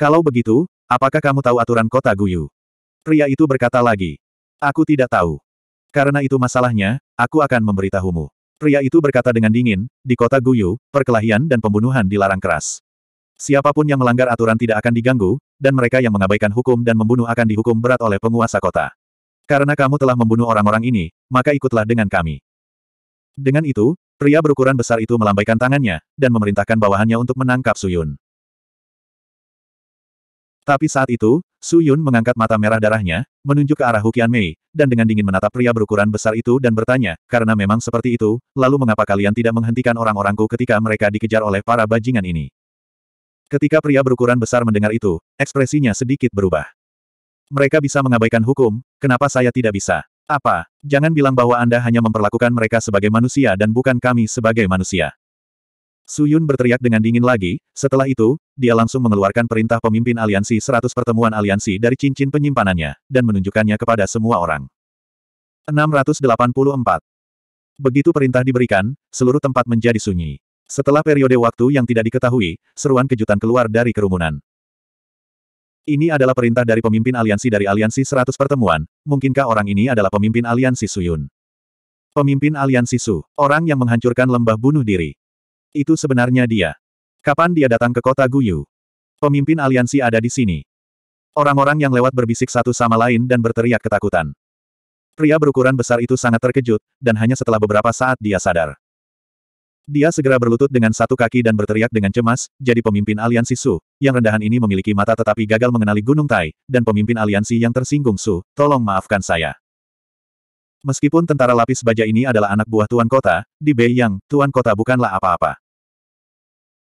Kalau begitu, Apakah kamu tahu aturan kota Guyu? Pria itu berkata lagi. Aku tidak tahu. Karena itu masalahnya, aku akan memberitahumu. Pria itu berkata dengan dingin, di kota Guyu, perkelahian dan pembunuhan dilarang keras. Siapapun yang melanggar aturan tidak akan diganggu, dan mereka yang mengabaikan hukum dan membunuh akan dihukum berat oleh penguasa kota. Karena kamu telah membunuh orang-orang ini, maka ikutlah dengan kami. Dengan itu, pria berukuran besar itu melambaikan tangannya, dan memerintahkan bawahannya untuk menangkap Suyun. Tapi saat itu, Su Yun mengangkat mata merah darahnya, menunjuk ke arah Hukian Mei, dan dengan dingin menatap pria berukuran besar itu dan bertanya, karena memang seperti itu, lalu mengapa kalian tidak menghentikan orang-orangku ketika mereka dikejar oleh para bajingan ini? Ketika pria berukuran besar mendengar itu, ekspresinya sedikit berubah. Mereka bisa mengabaikan hukum, kenapa saya tidak bisa? Apa? Jangan bilang bahwa Anda hanya memperlakukan mereka sebagai manusia dan bukan kami sebagai manusia. Su Yun berteriak dengan dingin lagi, setelah itu, dia langsung mengeluarkan perintah pemimpin aliansi 100 pertemuan aliansi dari cincin penyimpanannya, dan menunjukkannya kepada semua orang. 684. Begitu perintah diberikan, seluruh tempat menjadi sunyi. Setelah periode waktu yang tidak diketahui, seruan kejutan keluar dari kerumunan. Ini adalah perintah dari pemimpin aliansi dari aliansi 100 pertemuan, mungkinkah orang ini adalah pemimpin aliansi Su Yun? Pemimpin aliansi Su, orang yang menghancurkan lembah bunuh diri. Itu sebenarnya dia. Kapan dia datang ke kota Guyu? Pemimpin aliansi ada di sini. Orang-orang yang lewat berbisik satu sama lain dan berteriak ketakutan. Pria berukuran besar itu sangat terkejut, dan hanya setelah beberapa saat dia sadar. Dia segera berlutut dengan satu kaki dan berteriak dengan cemas, jadi pemimpin aliansi Su, yang rendahan ini memiliki mata tetapi gagal mengenali Gunung Tai, dan pemimpin aliansi yang tersinggung Su, tolong maafkan saya. Meskipun tentara lapis baja ini adalah anak buah tuan kota, di Beiyang, tuan kota bukanlah apa-apa.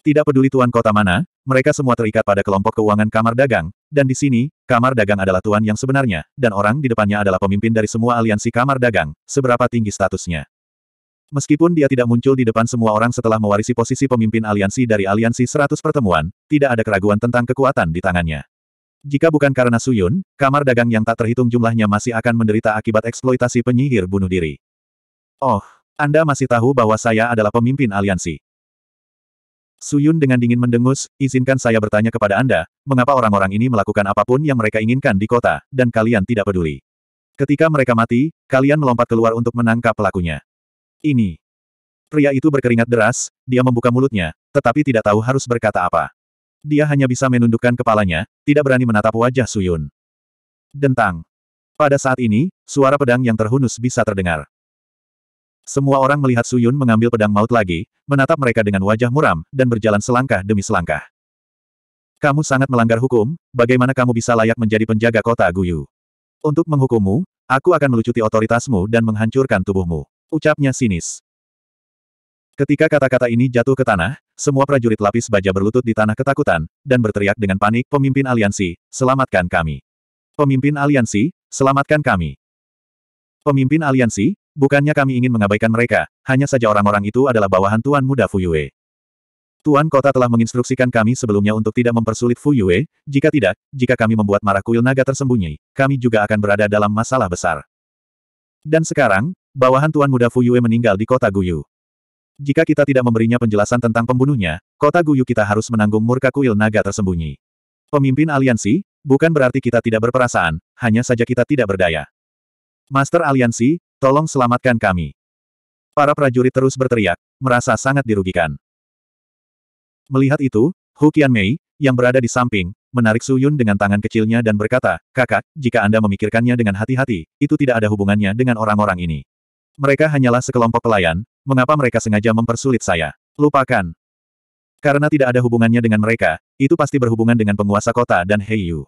Tidak peduli tuan kota mana, mereka semua terikat pada kelompok keuangan kamar dagang, dan di sini, kamar dagang adalah tuan yang sebenarnya, dan orang di depannya adalah pemimpin dari semua aliansi kamar dagang, seberapa tinggi statusnya. Meskipun dia tidak muncul di depan semua orang setelah mewarisi posisi pemimpin aliansi dari aliansi 100 pertemuan, tidak ada keraguan tentang kekuatan di tangannya. Jika bukan karena Suyun, kamar dagang yang tak terhitung jumlahnya masih akan menderita akibat eksploitasi penyihir bunuh diri. Oh, Anda masih tahu bahwa saya adalah pemimpin aliansi. Suyun dengan dingin mendengus, izinkan saya bertanya kepada Anda, mengapa orang-orang ini melakukan apapun yang mereka inginkan di kota, dan kalian tidak peduli. Ketika mereka mati, kalian melompat keluar untuk menangkap pelakunya. Ini. Pria itu berkeringat deras, dia membuka mulutnya, tetapi tidak tahu harus berkata apa. Dia hanya bisa menundukkan kepalanya, tidak berani menatap wajah Suyun. Dentang. Pada saat ini, suara pedang yang terhunus bisa terdengar. Semua orang melihat Suyun mengambil pedang maut lagi, menatap mereka dengan wajah muram, dan berjalan selangkah demi selangkah. Kamu sangat melanggar hukum, bagaimana kamu bisa layak menjadi penjaga kota Guyu? Untuk menghukummu, aku akan melucuti otoritasmu dan menghancurkan tubuhmu. Ucapnya sinis. Ketika kata-kata ini jatuh ke tanah, semua prajurit lapis baja berlutut di tanah ketakutan, dan berteriak dengan panik, pemimpin aliansi, selamatkan kami. Pemimpin aliansi, selamatkan kami. Pemimpin aliansi, Bukannya kami ingin mengabaikan mereka, hanya saja orang-orang itu adalah bawahan Tuan Muda Fuyue. Tuan Kota telah menginstruksikan kami sebelumnya untuk tidak mempersulit Fuyue, jika tidak, jika kami membuat marah kuil naga tersembunyi, kami juga akan berada dalam masalah besar. Dan sekarang, bawahan Tuan Muda Fuyue meninggal di kota Guyu. Jika kita tidak memberinya penjelasan tentang pembunuhnya, kota Guyu kita harus menanggung murka kuil naga tersembunyi. Pemimpin aliansi, bukan berarti kita tidak berperasaan, hanya saja kita tidak berdaya. Master aliansi, Tolong selamatkan kami. Para prajurit terus berteriak, merasa sangat dirugikan. Melihat itu, Hu Mei yang berada di samping, menarik Su Yun dengan tangan kecilnya dan berkata, Kakak, jika Anda memikirkannya dengan hati-hati, itu tidak ada hubungannya dengan orang-orang ini. Mereka hanyalah sekelompok pelayan, mengapa mereka sengaja mempersulit saya? Lupakan. Karena tidak ada hubungannya dengan mereka, itu pasti berhubungan dengan penguasa kota dan Heiyu.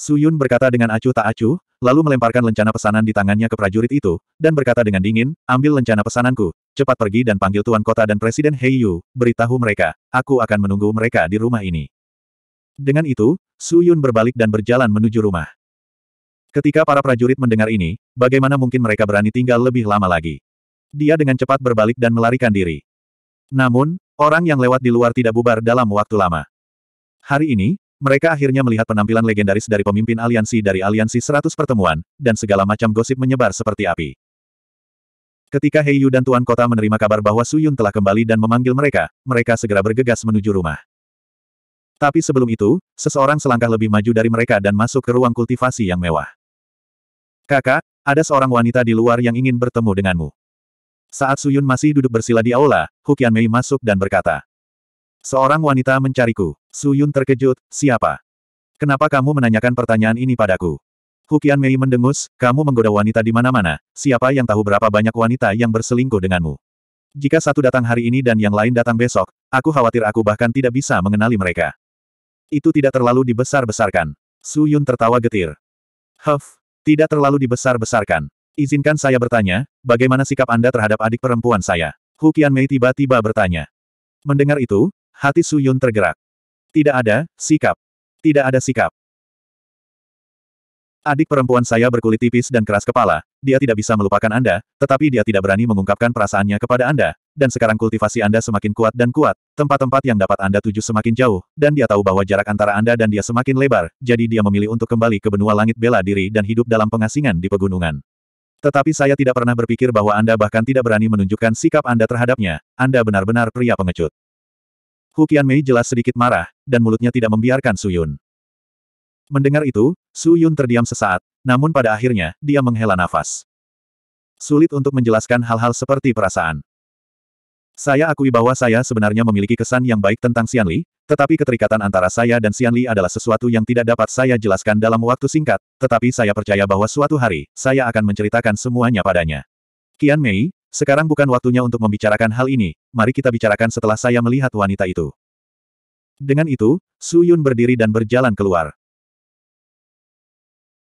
Su Yun berkata dengan acuh tak acuh, lalu melemparkan lencana pesanan di tangannya ke prajurit itu, dan berkata dengan dingin, ambil lencana pesananku, cepat pergi dan panggil Tuan Kota dan Presiden Hei Yu, beritahu mereka, aku akan menunggu mereka di rumah ini. Dengan itu, Su Yun berbalik dan berjalan menuju rumah. Ketika para prajurit mendengar ini, bagaimana mungkin mereka berani tinggal lebih lama lagi? Dia dengan cepat berbalik dan melarikan diri. Namun, orang yang lewat di luar tidak bubar dalam waktu lama. Hari ini, mereka akhirnya melihat penampilan legendaris dari pemimpin aliansi dari aliansi 100 pertemuan, dan segala macam gosip menyebar seperti api. Ketika Heiyu dan Tuan Kota menerima kabar bahwa Suyun telah kembali dan memanggil mereka, mereka segera bergegas menuju rumah. Tapi sebelum itu, seseorang selangkah lebih maju dari mereka dan masuk ke ruang kultivasi yang mewah. Kakak, ada seorang wanita di luar yang ingin bertemu denganmu. Saat Suyun masih duduk bersila di aula, Hukian Mei masuk dan berkata, Seorang wanita mencariku. Su Yun terkejut, siapa? Kenapa kamu menanyakan pertanyaan ini padaku? Hukian Mei mendengus, kamu menggoda wanita di mana-mana, siapa yang tahu berapa banyak wanita yang berselingkuh denganmu? Jika satu datang hari ini dan yang lain datang besok, aku khawatir aku bahkan tidak bisa mengenali mereka. Itu tidak terlalu dibesar-besarkan. Su Yun tertawa getir. Huff, tidak terlalu dibesar-besarkan. Izinkan saya bertanya, bagaimana sikap Anda terhadap adik perempuan saya? Hukian Mei tiba-tiba bertanya. Mendengar itu, Hati Suyun tergerak. Tidak ada, sikap. Tidak ada sikap. Adik perempuan saya berkulit tipis dan keras kepala, dia tidak bisa melupakan Anda, tetapi dia tidak berani mengungkapkan perasaannya kepada Anda, dan sekarang kultivasi Anda semakin kuat dan kuat, tempat-tempat yang dapat Anda tuju semakin jauh, dan dia tahu bahwa jarak antara Anda dan dia semakin lebar, jadi dia memilih untuk kembali ke benua langit bela diri dan hidup dalam pengasingan di pegunungan. Tetapi saya tidak pernah berpikir bahwa Anda bahkan tidak berani menunjukkan sikap Anda terhadapnya, Anda benar-benar pria pengecut. Hukian Mei jelas sedikit marah, dan mulutnya tidak membiarkan Su Yun. Mendengar itu, Su Yun terdiam sesaat, namun pada akhirnya, dia menghela nafas. Sulit untuk menjelaskan hal-hal seperti perasaan. Saya akui bahwa saya sebenarnya memiliki kesan yang baik tentang Xianli, tetapi keterikatan antara saya dan Xianli adalah sesuatu yang tidak dapat saya jelaskan dalam waktu singkat, tetapi saya percaya bahwa suatu hari, saya akan menceritakan semuanya padanya. Qian Mei, sekarang bukan waktunya untuk membicarakan hal ini, mari kita bicarakan setelah saya melihat wanita itu. Dengan itu, Su Yun berdiri dan berjalan keluar.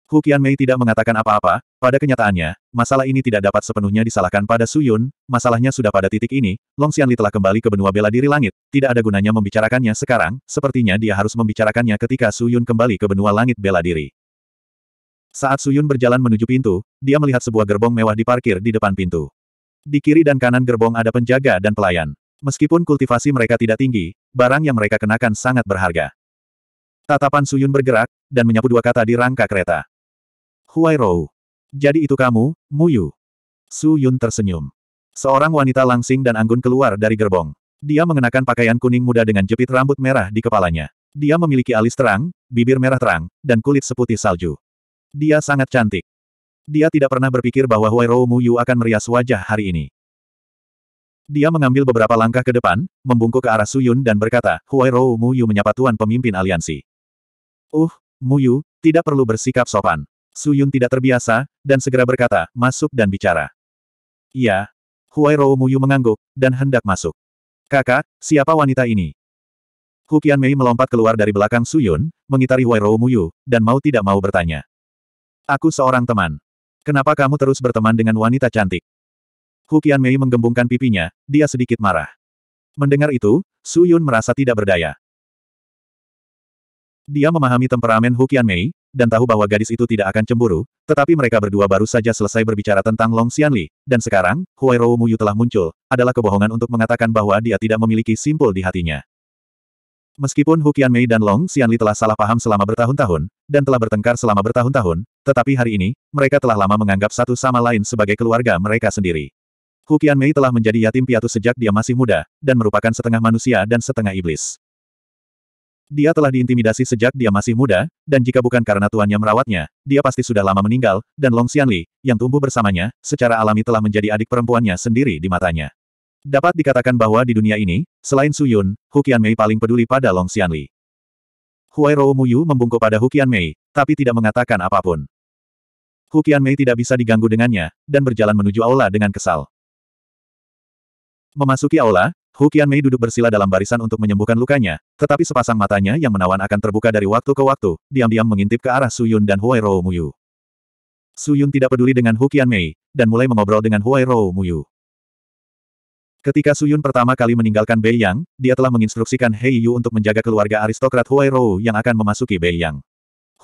Hu Mei tidak mengatakan apa-apa, pada kenyataannya, masalah ini tidak dapat sepenuhnya disalahkan pada Su Yun, masalahnya sudah pada titik ini, Long Xian Li telah kembali ke benua bela diri langit, tidak ada gunanya membicarakannya sekarang, sepertinya dia harus membicarakannya ketika Su Yun kembali ke benua langit bela diri. Saat Su Yun berjalan menuju pintu, dia melihat sebuah gerbong mewah diparkir di depan pintu. Di kiri dan kanan gerbong ada penjaga dan pelayan. Meskipun kultivasi mereka tidak tinggi, barang yang mereka kenakan sangat berharga. Tatapan Suyun bergerak, dan menyapu dua kata di rangka kereta. Huai Rou. Jadi itu kamu, Muyu. Suyun tersenyum. Seorang wanita langsing dan anggun keluar dari gerbong. Dia mengenakan pakaian kuning muda dengan jepit rambut merah di kepalanya. Dia memiliki alis terang, bibir merah terang, dan kulit seputih salju. Dia sangat cantik. Dia tidak pernah berpikir bahwa Huai Mu Yu akan merias wajah hari ini. Dia mengambil beberapa langkah ke depan, membungkuk ke arah Suyun dan berkata, Huai Mu Yu menyapa Tuan Pemimpin Aliansi. Uh, Mu Yu, tidak perlu bersikap sopan. Suyun tidak terbiasa, dan segera berkata, masuk dan bicara. Iya. Mu Yu mengangguk, dan hendak masuk. Kakak, siapa wanita ini? Hukian Mei melompat keluar dari belakang Suyun, mengitari Huai Mu Yu dan mau tidak mau bertanya. Aku seorang teman. Kenapa kamu terus berteman dengan wanita cantik? Hukian Mei menggembungkan pipinya, dia sedikit marah. Mendengar itu, Su Yun merasa tidak berdaya. Dia memahami temperamen Hukian Mei dan tahu bahwa gadis itu tidak akan cemburu, tetapi mereka berdua baru saja selesai berbicara tentang Long Xianli, dan sekarang, Huai Huairou Muyu telah muncul, adalah kebohongan untuk mengatakan bahwa dia tidak memiliki simpul di hatinya. Meskipun Hu Mei dan Long Xianli telah salah paham selama bertahun-tahun, dan telah bertengkar selama bertahun-tahun, tetapi hari ini, mereka telah lama menganggap satu sama lain sebagai keluarga mereka sendiri. Hu Mei telah menjadi yatim piatu sejak dia masih muda, dan merupakan setengah manusia dan setengah iblis. Dia telah diintimidasi sejak dia masih muda, dan jika bukan karena tuannya merawatnya, dia pasti sudah lama meninggal, dan Long Xianli, yang tumbuh bersamanya, secara alami telah menjadi adik perempuannya sendiri di matanya. Dapat dikatakan bahwa di dunia ini, selain Su Yun, Hu Qianmei paling peduli pada Long Xianli. Huai Rou Muyu membungkuk pada Hu Mei, tapi tidak mengatakan apapun. Hu Mei tidak bisa diganggu dengannya, dan berjalan menuju aula dengan kesal. Memasuki aula, Hu Mei duduk bersila dalam barisan untuk menyembuhkan lukanya, tetapi sepasang matanya yang menawan akan terbuka dari waktu ke waktu, diam-diam mengintip ke arah Su Yun dan Huai Rou Muyu. Su Yun tidak peduli dengan Hu Mei, dan mulai mengobrol dengan Huai Rou Muyu. Ketika Suyun pertama kali meninggalkan Bei Yang, dia telah menginstruksikan Hei Yu untuk menjaga keluarga aristokrat Huai Rou yang akan memasuki Bei Yang.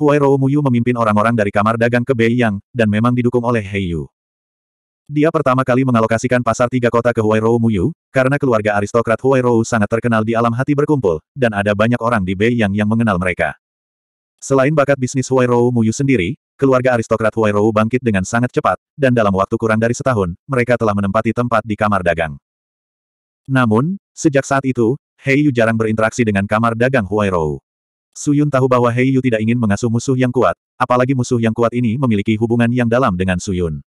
Huai Rou Muyu memimpin orang-orang dari kamar dagang ke Bei Yang, dan memang didukung oleh Hei Yu. Dia pertama kali mengalokasikan pasar tiga kota ke Huai Rou Muyu, karena keluarga aristokrat Huai Rou sangat terkenal di alam hati berkumpul, dan ada banyak orang di Bei Yang yang mengenal mereka. Selain bakat bisnis Huai Rou Muyu sendiri, keluarga aristokrat Huai Rou bangkit dengan sangat cepat, dan dalam waktu kurang dari setahun, mereka telah menempati tempat di kamar dagang. Namun, sejak saat itu, Hei Yu jarang berinteraksi dengan kamar dagang Huairou. Yun tahu bahwa Hei Yu tidak ingin mengasuh musuh yang kuat, apalagi musuh yang kuat ini memiliki hubungan yang dalam dengan Su Yun.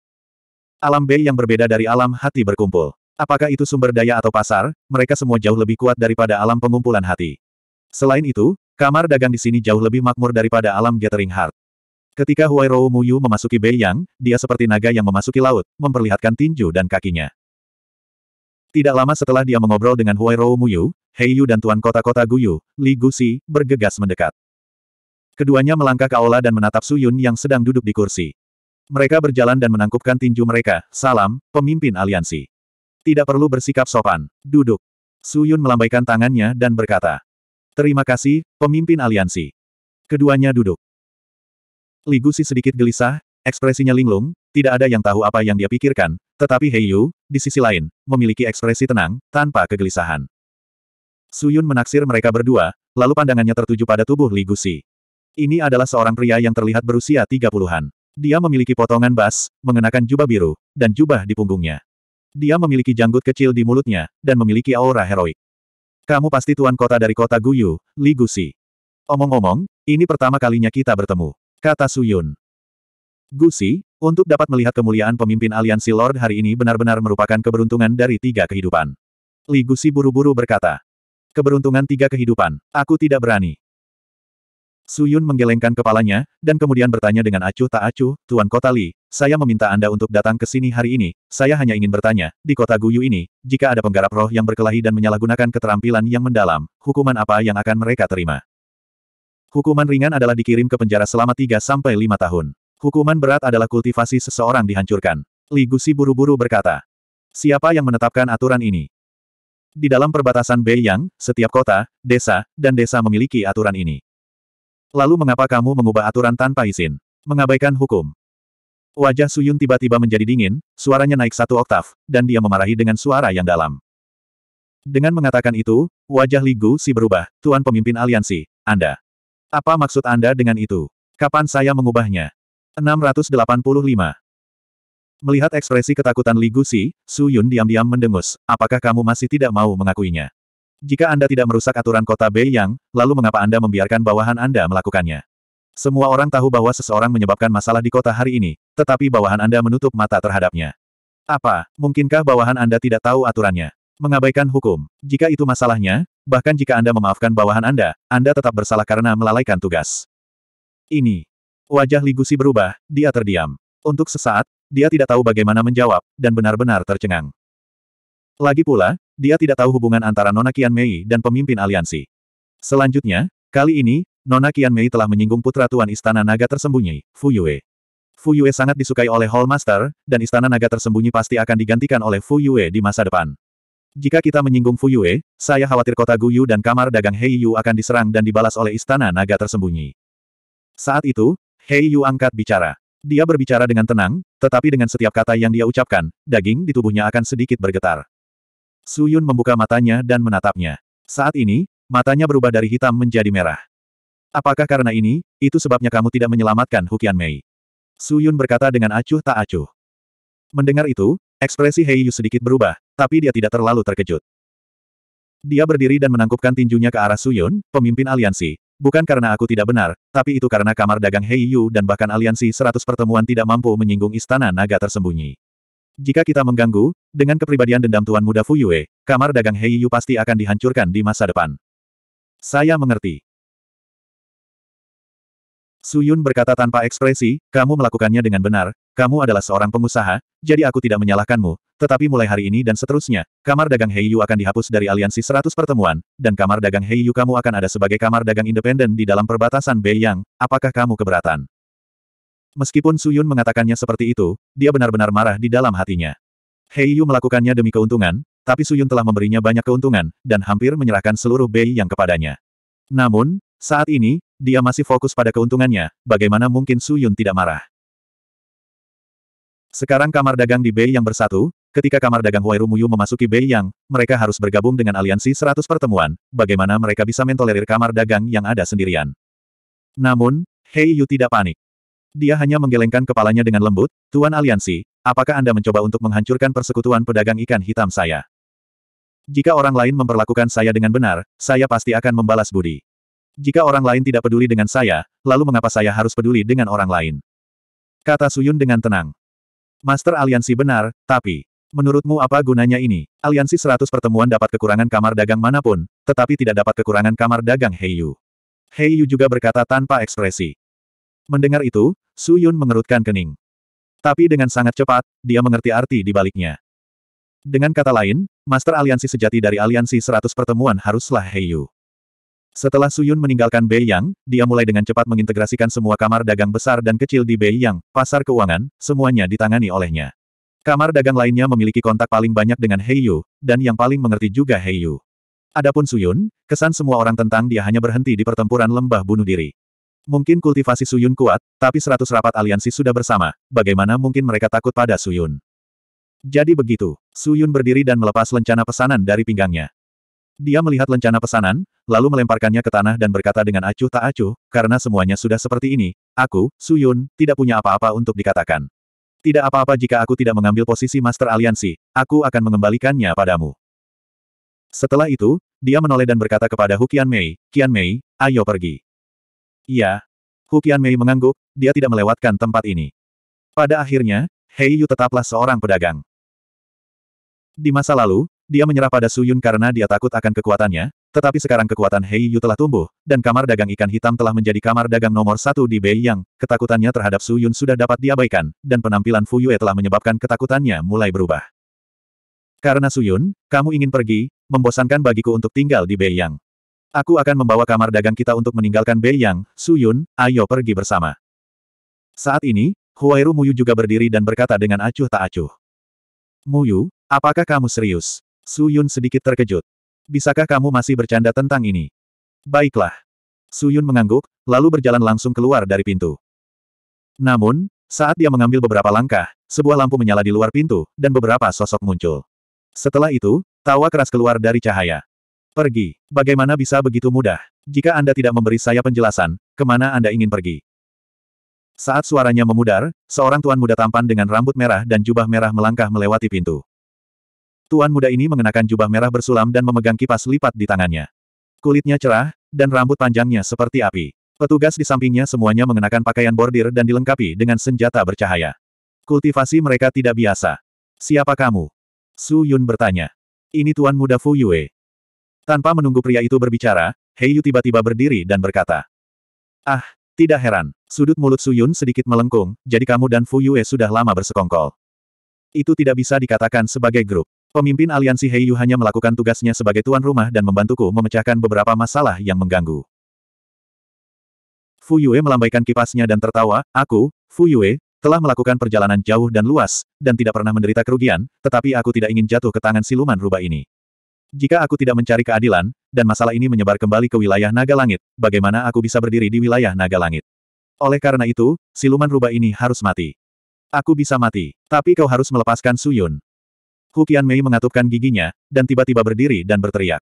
Alam B yang berbeda dari alam hati berkumpul. Apakah itu sumber daya atau pasar, mereka semua jauh lebih kuat daripada alam pengumpulan hati. Selain itu, kamar dagang di sini jauh lebih makmur daripada alam gathering heart. Ketika Huairou Yu memasuki Bei Yang, dia seperti naga yang memasuki laut, memperlihatkan tinju dan kakinya. Tidak lama setelah dia mengobrol dengan Huai Huairou Muyu, Yu dan Tuan Kota-Kota Guyu, Li Si, bergegas mendekat. Keduanya melangkah ke aula dan menatap Su Yun yang sedang duduk di kursi. Mereka berjalan dan menangkupkan tinju mereka, salam, pemimpin aliansi. Tidak perlu bersikap sopan, duduk. Su Yun melambaikan tangannya dan berkata, Terima kasih, pemimpin aliansi. Keduanya duduk. Li Ligusi sedikit gelisah, ekspresinya linglung, tidak ada yang tahu apa yang dia pikirkan, tetapi Hei Yu, di sisi lain, memiliki ekspresi tenang, tanpa kegelisahan. Su Yun menaksir mereka berdua, lalu pandangannya tertuju pada tubuh Li Gusi. Ini adalah seorang pria yang terlihat berusia tiga puluhan. Dia memiliki potongan bas, mengenakan jubah biru, dan jubah di punggungnya. Dia memiliki janggut kecil di mulutnya, dan memiliki aura heroik. Kamu pasti tuan kota dari kota Guyu, Li Gusi. Omong-omong, ini pertama kalinya kita bertemu, kata Su Suyun. Si. Untuk dapat melihat kemuliaan pemimpin aliansi Lord hari ini benar-benar merupakan keberuntungan dari tiga kehidupan. Li Gusi buru-buru berkata. Keberuntungan tiga kehidupan. Aku tidak berani. Su Yun menggelengkan kepalanya, dan kemudian bertanya dengan acuh tak acuh, Tuan Kota Li, saya meminta Anda untuk datang ke sini hari ini, saya hanya ingin bertanya, di kota Guyu ini, jika ada penggarap roh yang berkelahi dan menyalahgunakan keterampilan yang mendalam, hukuman apa yang akan mereka terima? Hukuman ringan adalah dikirim ke penjara selama 3-5 tahun. Hukuman berat adalah kultivasi seseorang dihancurkan. Li Gusi buru-buru berkata. Siapa yang menetapkan aturan ini? Di dalam perbatasan Yang, setiap kota, desa, dan desa memiliki aturan ini. Lalu mengapa kamu mengubah aturan tanpa izin? Mengabaikan hukum. Wajah Suyun tiba-tiba menjadi dingin, suaranya naik satu oktav, dan dia memarahi dengan suara yang dalam. Dengan mengatakan itu, wajah Li Gu si berubah, Tuan Pemimpin Aliansi, Anda. Apa maksud Anda dengan itu? Kapan saya mengubahnya? 685. Melihat ekspresi ketakutan Li Gusi, Su Yun diam-diam mendengus, apakah kamu masih tidak mau mengakuinya? Jika Anda tidak merusak aturan kota yang, lalu mengapa Anda membiarkan bawahan Anda melakukannya? Semua orang tahu bahwa seseorang menyebabkan masalah di kota hari ini, tetapi bawahan Anda menutup mata terhadapnya. Apa, mungkinkah bawahan Anda tidak tahu aturannya? Mengabaikan hukum. Jika itu masalahnya, bahkan jika Anda memaafkan bawahan Anda, Anda tetap bersalah karena melalaikan tugas. Ini, Wajah Ligusi berubah, dia terdiam. Untuk sesaat, dia tidak tahu bagaimana menjawab, dan benar-benar tercengang. Lagi pula, dia tidak tahu hubungan antara Nona Kian Mei dan pemimpin aliansi. Selanjutnya, kali ini, Nona Kian Mei telah menyinggung putra Tuan Istana Naga tersembunyi, Fu Yue. Fu Yue sangat disukai oleh Hallmaster dan Istana Naga tersembunyi pasti akan digantikan oleh Fu Yue di masa depan. Jika kita menyinggung Fu Yue, saya khawatir kota Guyu dan kamar dagang Hei Yu akan diserang dan dibalas oleh Istana Naga tersembunyi. Saat itu, Hei Yu angkat bicara. Dia berbicara dengan tenang, tetapi dengan setiap kata yang dia ucapkan, daging di tubuhnya akan sedikit bergetar. Su Yun membuka matanya dan menatapnya. Saat ini, matanya berubah dari hitam menjadi merah. Apakah karena ini, itu sebabnya kamu tidak menyelamatkan Hukian Mei? Su Yun berkata dengan acuh tak acuh. Mendengar itu, ekspresi Hei Yu sedikit berubah, tapi dia tidak terlalu terkejut. Dia berdiri dan menangkupkan tinjunya ke arah Su Yun, pemimpin aliansi, Bukan karena aku tidak benar, tapi itu karena kamar dagang Hei Yu dan bahkan aliansi seratus pertemuan tidak mampu menyinggung istana naga tersembunyi. Jika kita mengganggu, dengan kepribadian dendam Tuan Muda Fuyue, kamar dagang Hei Yu pasti akan dihancurkan di masa depan. Saya mengerti. Su Yun berkata tanpa ekspresi, kamu melakukannya dengan benar, kamu adalah seorang pengusaha, jadi aku tidak menyalahkanmu, tetapi mulai hari ini dan seterusnya, kamar dagang Heiyu akan dihapus dari aliansi 100 pertemuan, dan kamar dagang Heiyu kamu akan ada sebagai kamar dagang independen di dalam perbatasan Bei Yang. apakah kamu keberatan? Meskipun Su Yun mengatakannya seperti itu, dia benar-benar marah di dalam hatinya. Heiyu melakukannya demi keuntungan, tapi Su Yun telah memberinya banyak keuntungan, dan hampir menyerahkan seluruh Bei Yang kepadanya. Namun, saat ini, dia masih fokus pada keuntungannya, bagaimana mungkin Su Yun tidak marah. Sekarang kamar dagang di Bei yang bersatu, ketika kamar dagang Huai Rumuyu memasuki Bei yang, mereka harus bergabung dengan aliansi 100 pertemuan, bagaimana mereka bisa mentolerir kamar dagang yang ada sendirian. Namun, Hei Yu tidak panik. Dia hanya menggelengkan kepalanya dengan lembut, Tuan Aliansi, apakah Anda mencoba untuk menghancurkan persekutuan pedagang ikan hitam saya? Jika orang lain memperlakukan saya dengan benar, saya pasti akan membalas budi. Jika orang lain tidak peduli dengan saya, lalu mengapa saya harus peduli dengan orang lain? Kata Suyun dengan tenang. Master aliansi benar, tapi... Menurutmu apa gunanya ini? Aliansi 100 pertemuan dapat kekurangan kamar dagang manapun, tetapi tidak dapat kekurangan kamar dagang Heiyu. Heiyu juga berkata tanpa ekspresi. Mendengar itu, Su Yun mengerutkan kening. Tapi dengan sangat cepat, dia mengerti arti di baliknya. Dengan kata lain, Master Aliansi sejati dari Aliansi 100 pertemuan haruslah Heiyu. Setelah Suyun meninggalkan Bei Yang, dia mulai dengan cepat mengintegrasikan semua kamar dagang besar dan kecil di Bei Yang, pasar keuangan, semuanya ditangani olehnya. Kamar dagang lainnya memiliki kontak paling banyak dengan Heiyu, dan yang paling mengerti juga Heiyu. Adapun Suyun, kesan semua orang tentang dia hanya berhenti di pertempuran lembah bunuh diri. Mungkin kultivasi Suyun kuat, tapi seratus rapat aliansi sudah bersama, bagaimana mungkin mereka takut pada Suyun? Jadi begitu, Suyun berdiri dan melepas lencana pesanan dari pinggangnya. Dia melihat lencana pesanan, lalu melemparkannya ke tanah dan berkata dengan acuh tak acuh, karena semuanya sudah seperti ini, aku, Suyun, tidak punya apa-apa untuk dikatakan. Tidak apa-apa jika aku tidak mengambil posisi Master Aliansi, aku akan mengembalikannya padamu. Setelah itu, dia menoleh dan berkata kepada Hukian Mei, Kian Mei, ayo pergi. Iya. Hukian Mei mengangguk, dia tidak melewatkan tempat ini. Pada akhirnya, Hei Yu tetaplah seorang pedagang. Di masa lalu, dia menyerah pada Su Yun karena dia takut akan kekuatannya, tetapi sekarang kekuatan Hei Yu telah tumbuh, dan kamar dagang ikan hitam telah menjadi kamar dagang nomor satu di Bei Yang, ketakutannya terhadap Su Yun sudah dapat diabaikan, dan penampilan Fu Yue telah menyebabkan ketakutannya mulai berubah. Karena Su Yun, kamu ingin pergi, membosankan bagiku untuk tinggal di Bei Yang. Aku akan membawa kamar dagang kita untuk meninggalkan Bei Yang, Yun, ayo pergi bersama. Saat ini, Huairu Muyu juga berdiri dan berkata dengan acuh tak acuh. Muyu, apakah kamu serius? Su Yun sedikit terkejut. Bisakah kamu masih bercanda tentang ini? Baiklah. Su Yun mengangguk, lalu berjalan langsung keluar dari pintu. Namun, saat dia mengambil beberapa langkah, sebuah lampu menyala di luar pintu, dan beberapa sosok muncul. Setelah itu, tawa keras keluar dari cahaya. Pergi. Bagaimana bisa begitu mudah? Jika Anda tidak memberi saya penjelasan, kemana Anda ingin pergi? Saat suaranya memudar, seorang tuan muda tampan dengan rambut merah dan jubah merah melangkah melewati pintu. Tuan muda ini mengenakan jubah merah bersulam dan memegang kipas lipat di tangannya. Kulitnya cerah, dan rambut panjangnya seperti api. Petugas di sampingnya semuanya mengenakan pakaian bordir dan dilengkapi dengan senjata bercahaya. Kultivasi mereka tidak biasa. Siapa kamu? Su Yun bertanya. Ini Tuan Muda Fu Yue. Tanpa menunggu pria itu berbicara, Hei Yu tiba-tiba berdiri dan berkata. Ah, tidak heran. Sudut mulut Su Yun sedikit melengkung, jadi kamu dan Fu Yue sudah lama bersekongkol. Itu tidak bisa dikatakan sebagai grup. Pemimpin aliansi Heiyu hanya melakukan tugasnya sebagai tuan rumah dan membantuku memecahkan beberapa masalah yang mengganggu. Fu Yue melambaikan kipasnya dan tertawa, aku, Fu Yue, telah melakukan perjalanan jauh dan luas, dan tidak pernah menderita kerugian, tetapi aku tidak ingin jatuh ke tangan siluman rubah ini. Jika aku tidak mencari keadilan, dan masalah ini menyebar kembali ke wilayah Naga Langit, bagaimana aku bisa berdiri di wilayah Naga Langit? Oleh karena itu, siluman rubah ini harus mati. Aku bisa mati, tapi kau harus melepaskan Suyun. Hukian Mei mengatupkan giginya, dan tiba-tiba berdiri dan berteriak.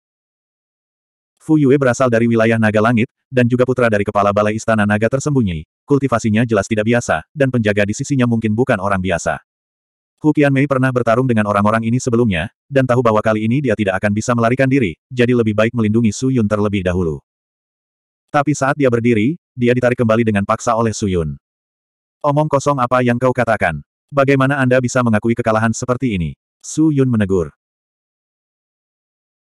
Fu Yue berasal dari wilayah Naga Langit, dan juga putra dari kepala balai istana naga tersembunyi. Kultivasinya jelas tidak biasa, dan penjaga di sisinya mungkin bukan orang biasa. Hukian Mei pernah bertarung dengan orang-orang ini sebelumnya, dan tahu bahwa kali ini dia tidak akan bisa melarikan diri, jadi lebih baik melindungi Su Yun terlebih dahulu. Tapi saat dia berdiri, dia ditarik kembali dengan paksa oleh Su Yun. Omong kosong apa yang kau katakan? Bagaimana Anda bisa mengakui kekalahan seperti ini? Su Yun menegur.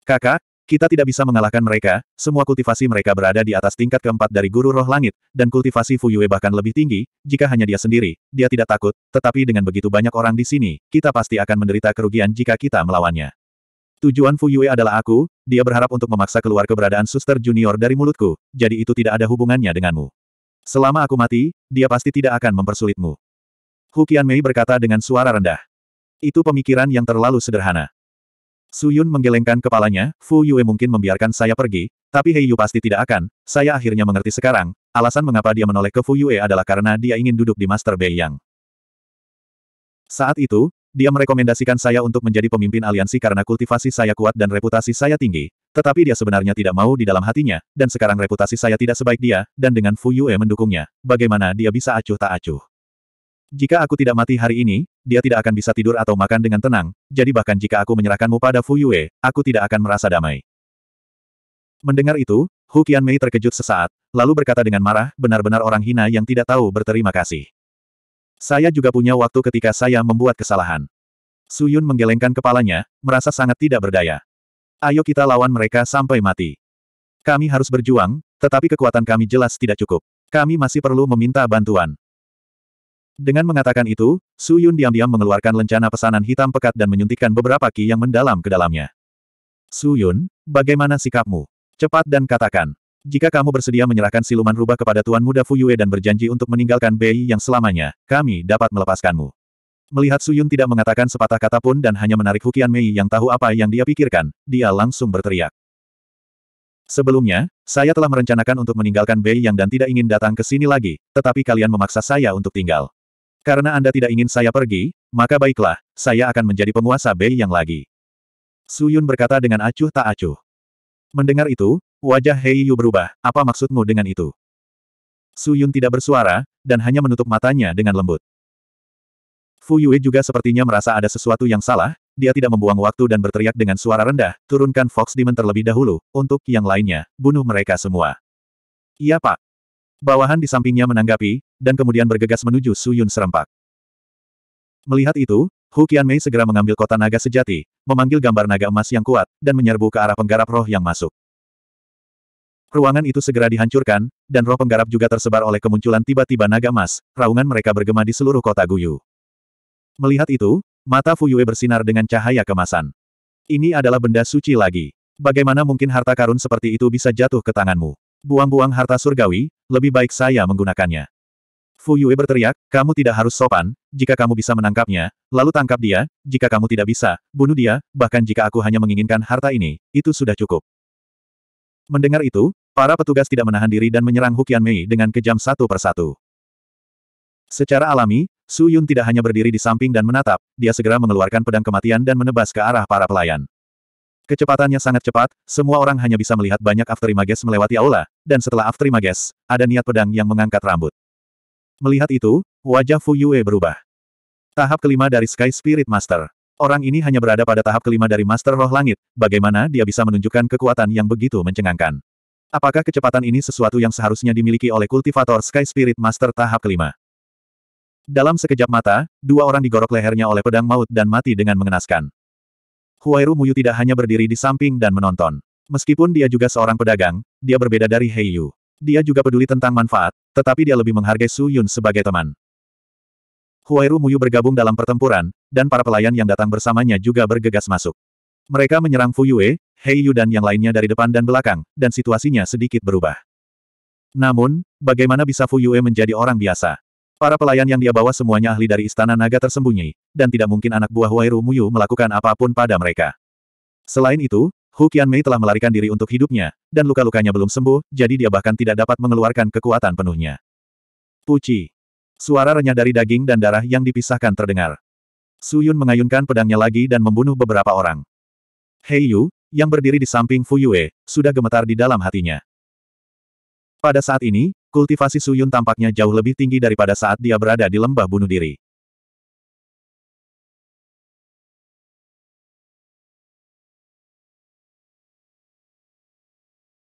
Kakak, kita tidak bisa mengalahkan mereka, semua kultivasi mereka berada di atas tingkat keempat dari guru roh langit, dan kultivasi Fuyue bahkan lebih tinggi, jika hanya dia sendiri, dia tidak takut, tetapi dengan begitu banyak orang di sini, kita pasti akan menderita kerugian jika kita melawannya. Tujuan Fuyue adalah aku, dia berharap untuk memaksa keluar keberadaan suster junior dari mulutku, jadi itu tidak ada hubungannya denganmu. Selama aku mati, dia pasti tidak akan mempersulitmu. Hu Mei berkata dengan suara rendah. Itu pemikiran yang terlalu sederhana. Su Yun menggelengkan kepalanya, Fu Yue mungkin membiarkan saya pergi, tapi Hei Yu pasti tidak akan, saya akhirnya mengerti sekarang, alasan mengapa dia menoleh ke Fu Yue adalah karena dia ingin duduk di Master Bei Yang. Saat itu, dia merekomendasikan saya untuk menjadi pemimpin aliansi karena kultivasi saya kuat dan reputasi saya tinggi, tetapi dia sebenarnya tidak mau di dalam hatinya, dan sekarang reputasi saya tidak sebaik dia, dan dengan Fu Yue mendukungnya, bagaimana dia bisa acuh tak acuh. Jika aku tidak mati hari ini, dia tidak akan bisa tidur atau makan dengan tenang, jadi bahkan jika aku menyerahkanmu pada Fu Yue, aku tidak akan merasa damai. Mendengar itu, Hu Qianmei terkejut sesaat, lalu berkata dengan marah, benar-benar orang hina yang tidak tahu berterima kasih. Saya juga punya waktu ketika saya membuat kesalahan. Su Yun menggelengkan kepalanya, merasa sangat tidak berdaya. Ayo kita lawan mereka sampai mati. Kami harus berjuang, tetapi kekuatan kami jelas tidak cukup. Kami masih perlu meminta bantuan. Dengan mengatakan itu, Su Yun diam-diam mengeluarkan lencana pesanan hitam pekat dan menyuntikkan beberapa ki yang mendalam ke dalamnya. Su Yun, bagaimana sikapmu? Cepat dan katakan. Jika kamu bersedia menyerahkan siluman rubah kepada Tuan Muda Fuyue dan berjanji untuk meninggalkan Bei yang selamanya, kami dapat melepaskanmu. Melihat Su Yun tidak mengatakan sepatah kata pun dan hanya menarik Hukian Mei yang tahu apa yang dia pikirkan, dia langsung berteriak. Sebelumnya, saya telah merencanakan untuk meninggalkan Bei Yang dan tidak ingin datang ke sini lagi, tetapi kalian memaksa saya untuk tinggal. Karena Anda tidak ingin saya pergi, maka baiklah, saya akan menjadi penguasa Bei yang lagi. Su Yun berkata dengan acuh tak acuh. Mendengar itu, wajah Hei Yu berubah, apa maksudmu dengan itu? Su Yun tidak bersuara, dan hanya menutup matanya dengan lembut. Fu Yue juga sepertinya merasa ada sesuatu yang salah, dia tidak membuang waktu dan berteriak dengan suara rendah, turunkan Fox Demon terlebih dahulu, untuk yang lainnya, bunuh mereka semua. Iya pak. Bawahan di sampingnya menanggapi, dan kemudian bergegas menuju Su Yun serempak. Melihat itu, Hu Mei segera mengambil kota naga sejati, memanggil gambar naga emas yang kuat, dan menyerbu ke arah penggarap roh yang masuk. Ruangan itu segera dihancurkan, dan roh penggarap juga tersebar oleh kemunculan tiba-tiba naga emas, raungan mereka bergema di seluruh kota Guyu. Melihat itu, mata Fu Yue bersinar dengan cahaya kemasan. Ini adalah benda suci lagi. Bagaimana mungkin harta karun seperti itu bisa jatuh ke tanganmu? Buang-buang harta surgawi, lebih baik saya menggunakannya. Fu Yue berteriak, kamu tidak harus sopan, jika kamu bisa menangkapnya, lalu tangkap dia, jika kamu tidak bisa, bunuh dia, bahkan jika aku hanya menginginkan harta ini, itu sudah cukup. Mendengar itu, para petugas tidak menahan diri dan menyerang Hukian Mei dengan kejam satu persatu. Secara alami, Su Yun tidak hanya berdiri di samping dan menatap, dia segera mengeluarkan pedang kematian dan menebas ke arah para pelayan. Kecepatannya sangat cepat, semua orang hanya bisa melihat banyak afterimages melewati aula, dan setelah Aftri Mages, ada niat pedang yang mengangkat rambut. Melihat itu, wajah Fu Yue berubah. Tahap kelima dari Sky Spirit Master. Orang ini hanya berada pada tahap kelima dari Master Roh Langit, bagaimana dia bisa menunjukkan kekuatan yang begitu mencengangkan. Apakah kecepatan ini sesuatu yang seharusnya dimiliki oleh kultivator Sky Spirit Master tahap kelima? Dalam sekejap mata, dua orang digorok lehernya oleh pedang maut dan mati dengan mengenaskan. Huairu Muyu tidak hanya berdiri di samping dan menonton. Meskipun dia juga seorang pedagang, dia berbeda dari Hei Yu. Dia juga peduli tentang manfaat, tetapi dia lebih menghargai Su Yun sebagai teman. Huairu Muyu bergabung dalam pertempuran, dan para pelayan yang datang bersamanya juga bergegas masuk. Mereka menyerang Fu Yue, Hei Yu dan yang lainnya dari depan dan belakang, dan situasinya sedikit berubah. Namun, bagaimana bisa Fu Yue menjadi orang biasa? Para pelayan yang dia bawa semuanya ahli dari Istana Naga tersembunyi, dan tidak mungkin anak buah Mu Muyu melakukan apapun pada mereka. Selain itu, Hu Mei telah melarikan diri untuk hidupnya, dan luka-lukanya belum sembuh, jadi dia bahkan tidak dapat mengeluarkan kekuatan penuhnya. Puci. Suara renyah dari daging dan darah yang dipisahkan terdengar. Su Yun mengayunkan pedangnya lagi dan membunuh beberapa orang. Hei Yu, yang berdiri di samping Fu Yue, sudah gemetar di dalam hatinya. Pada saat ini, kultivasi Su Yun tampaknya jauh lebih tinggi daripada saat dia berada di lembah bunuh diri.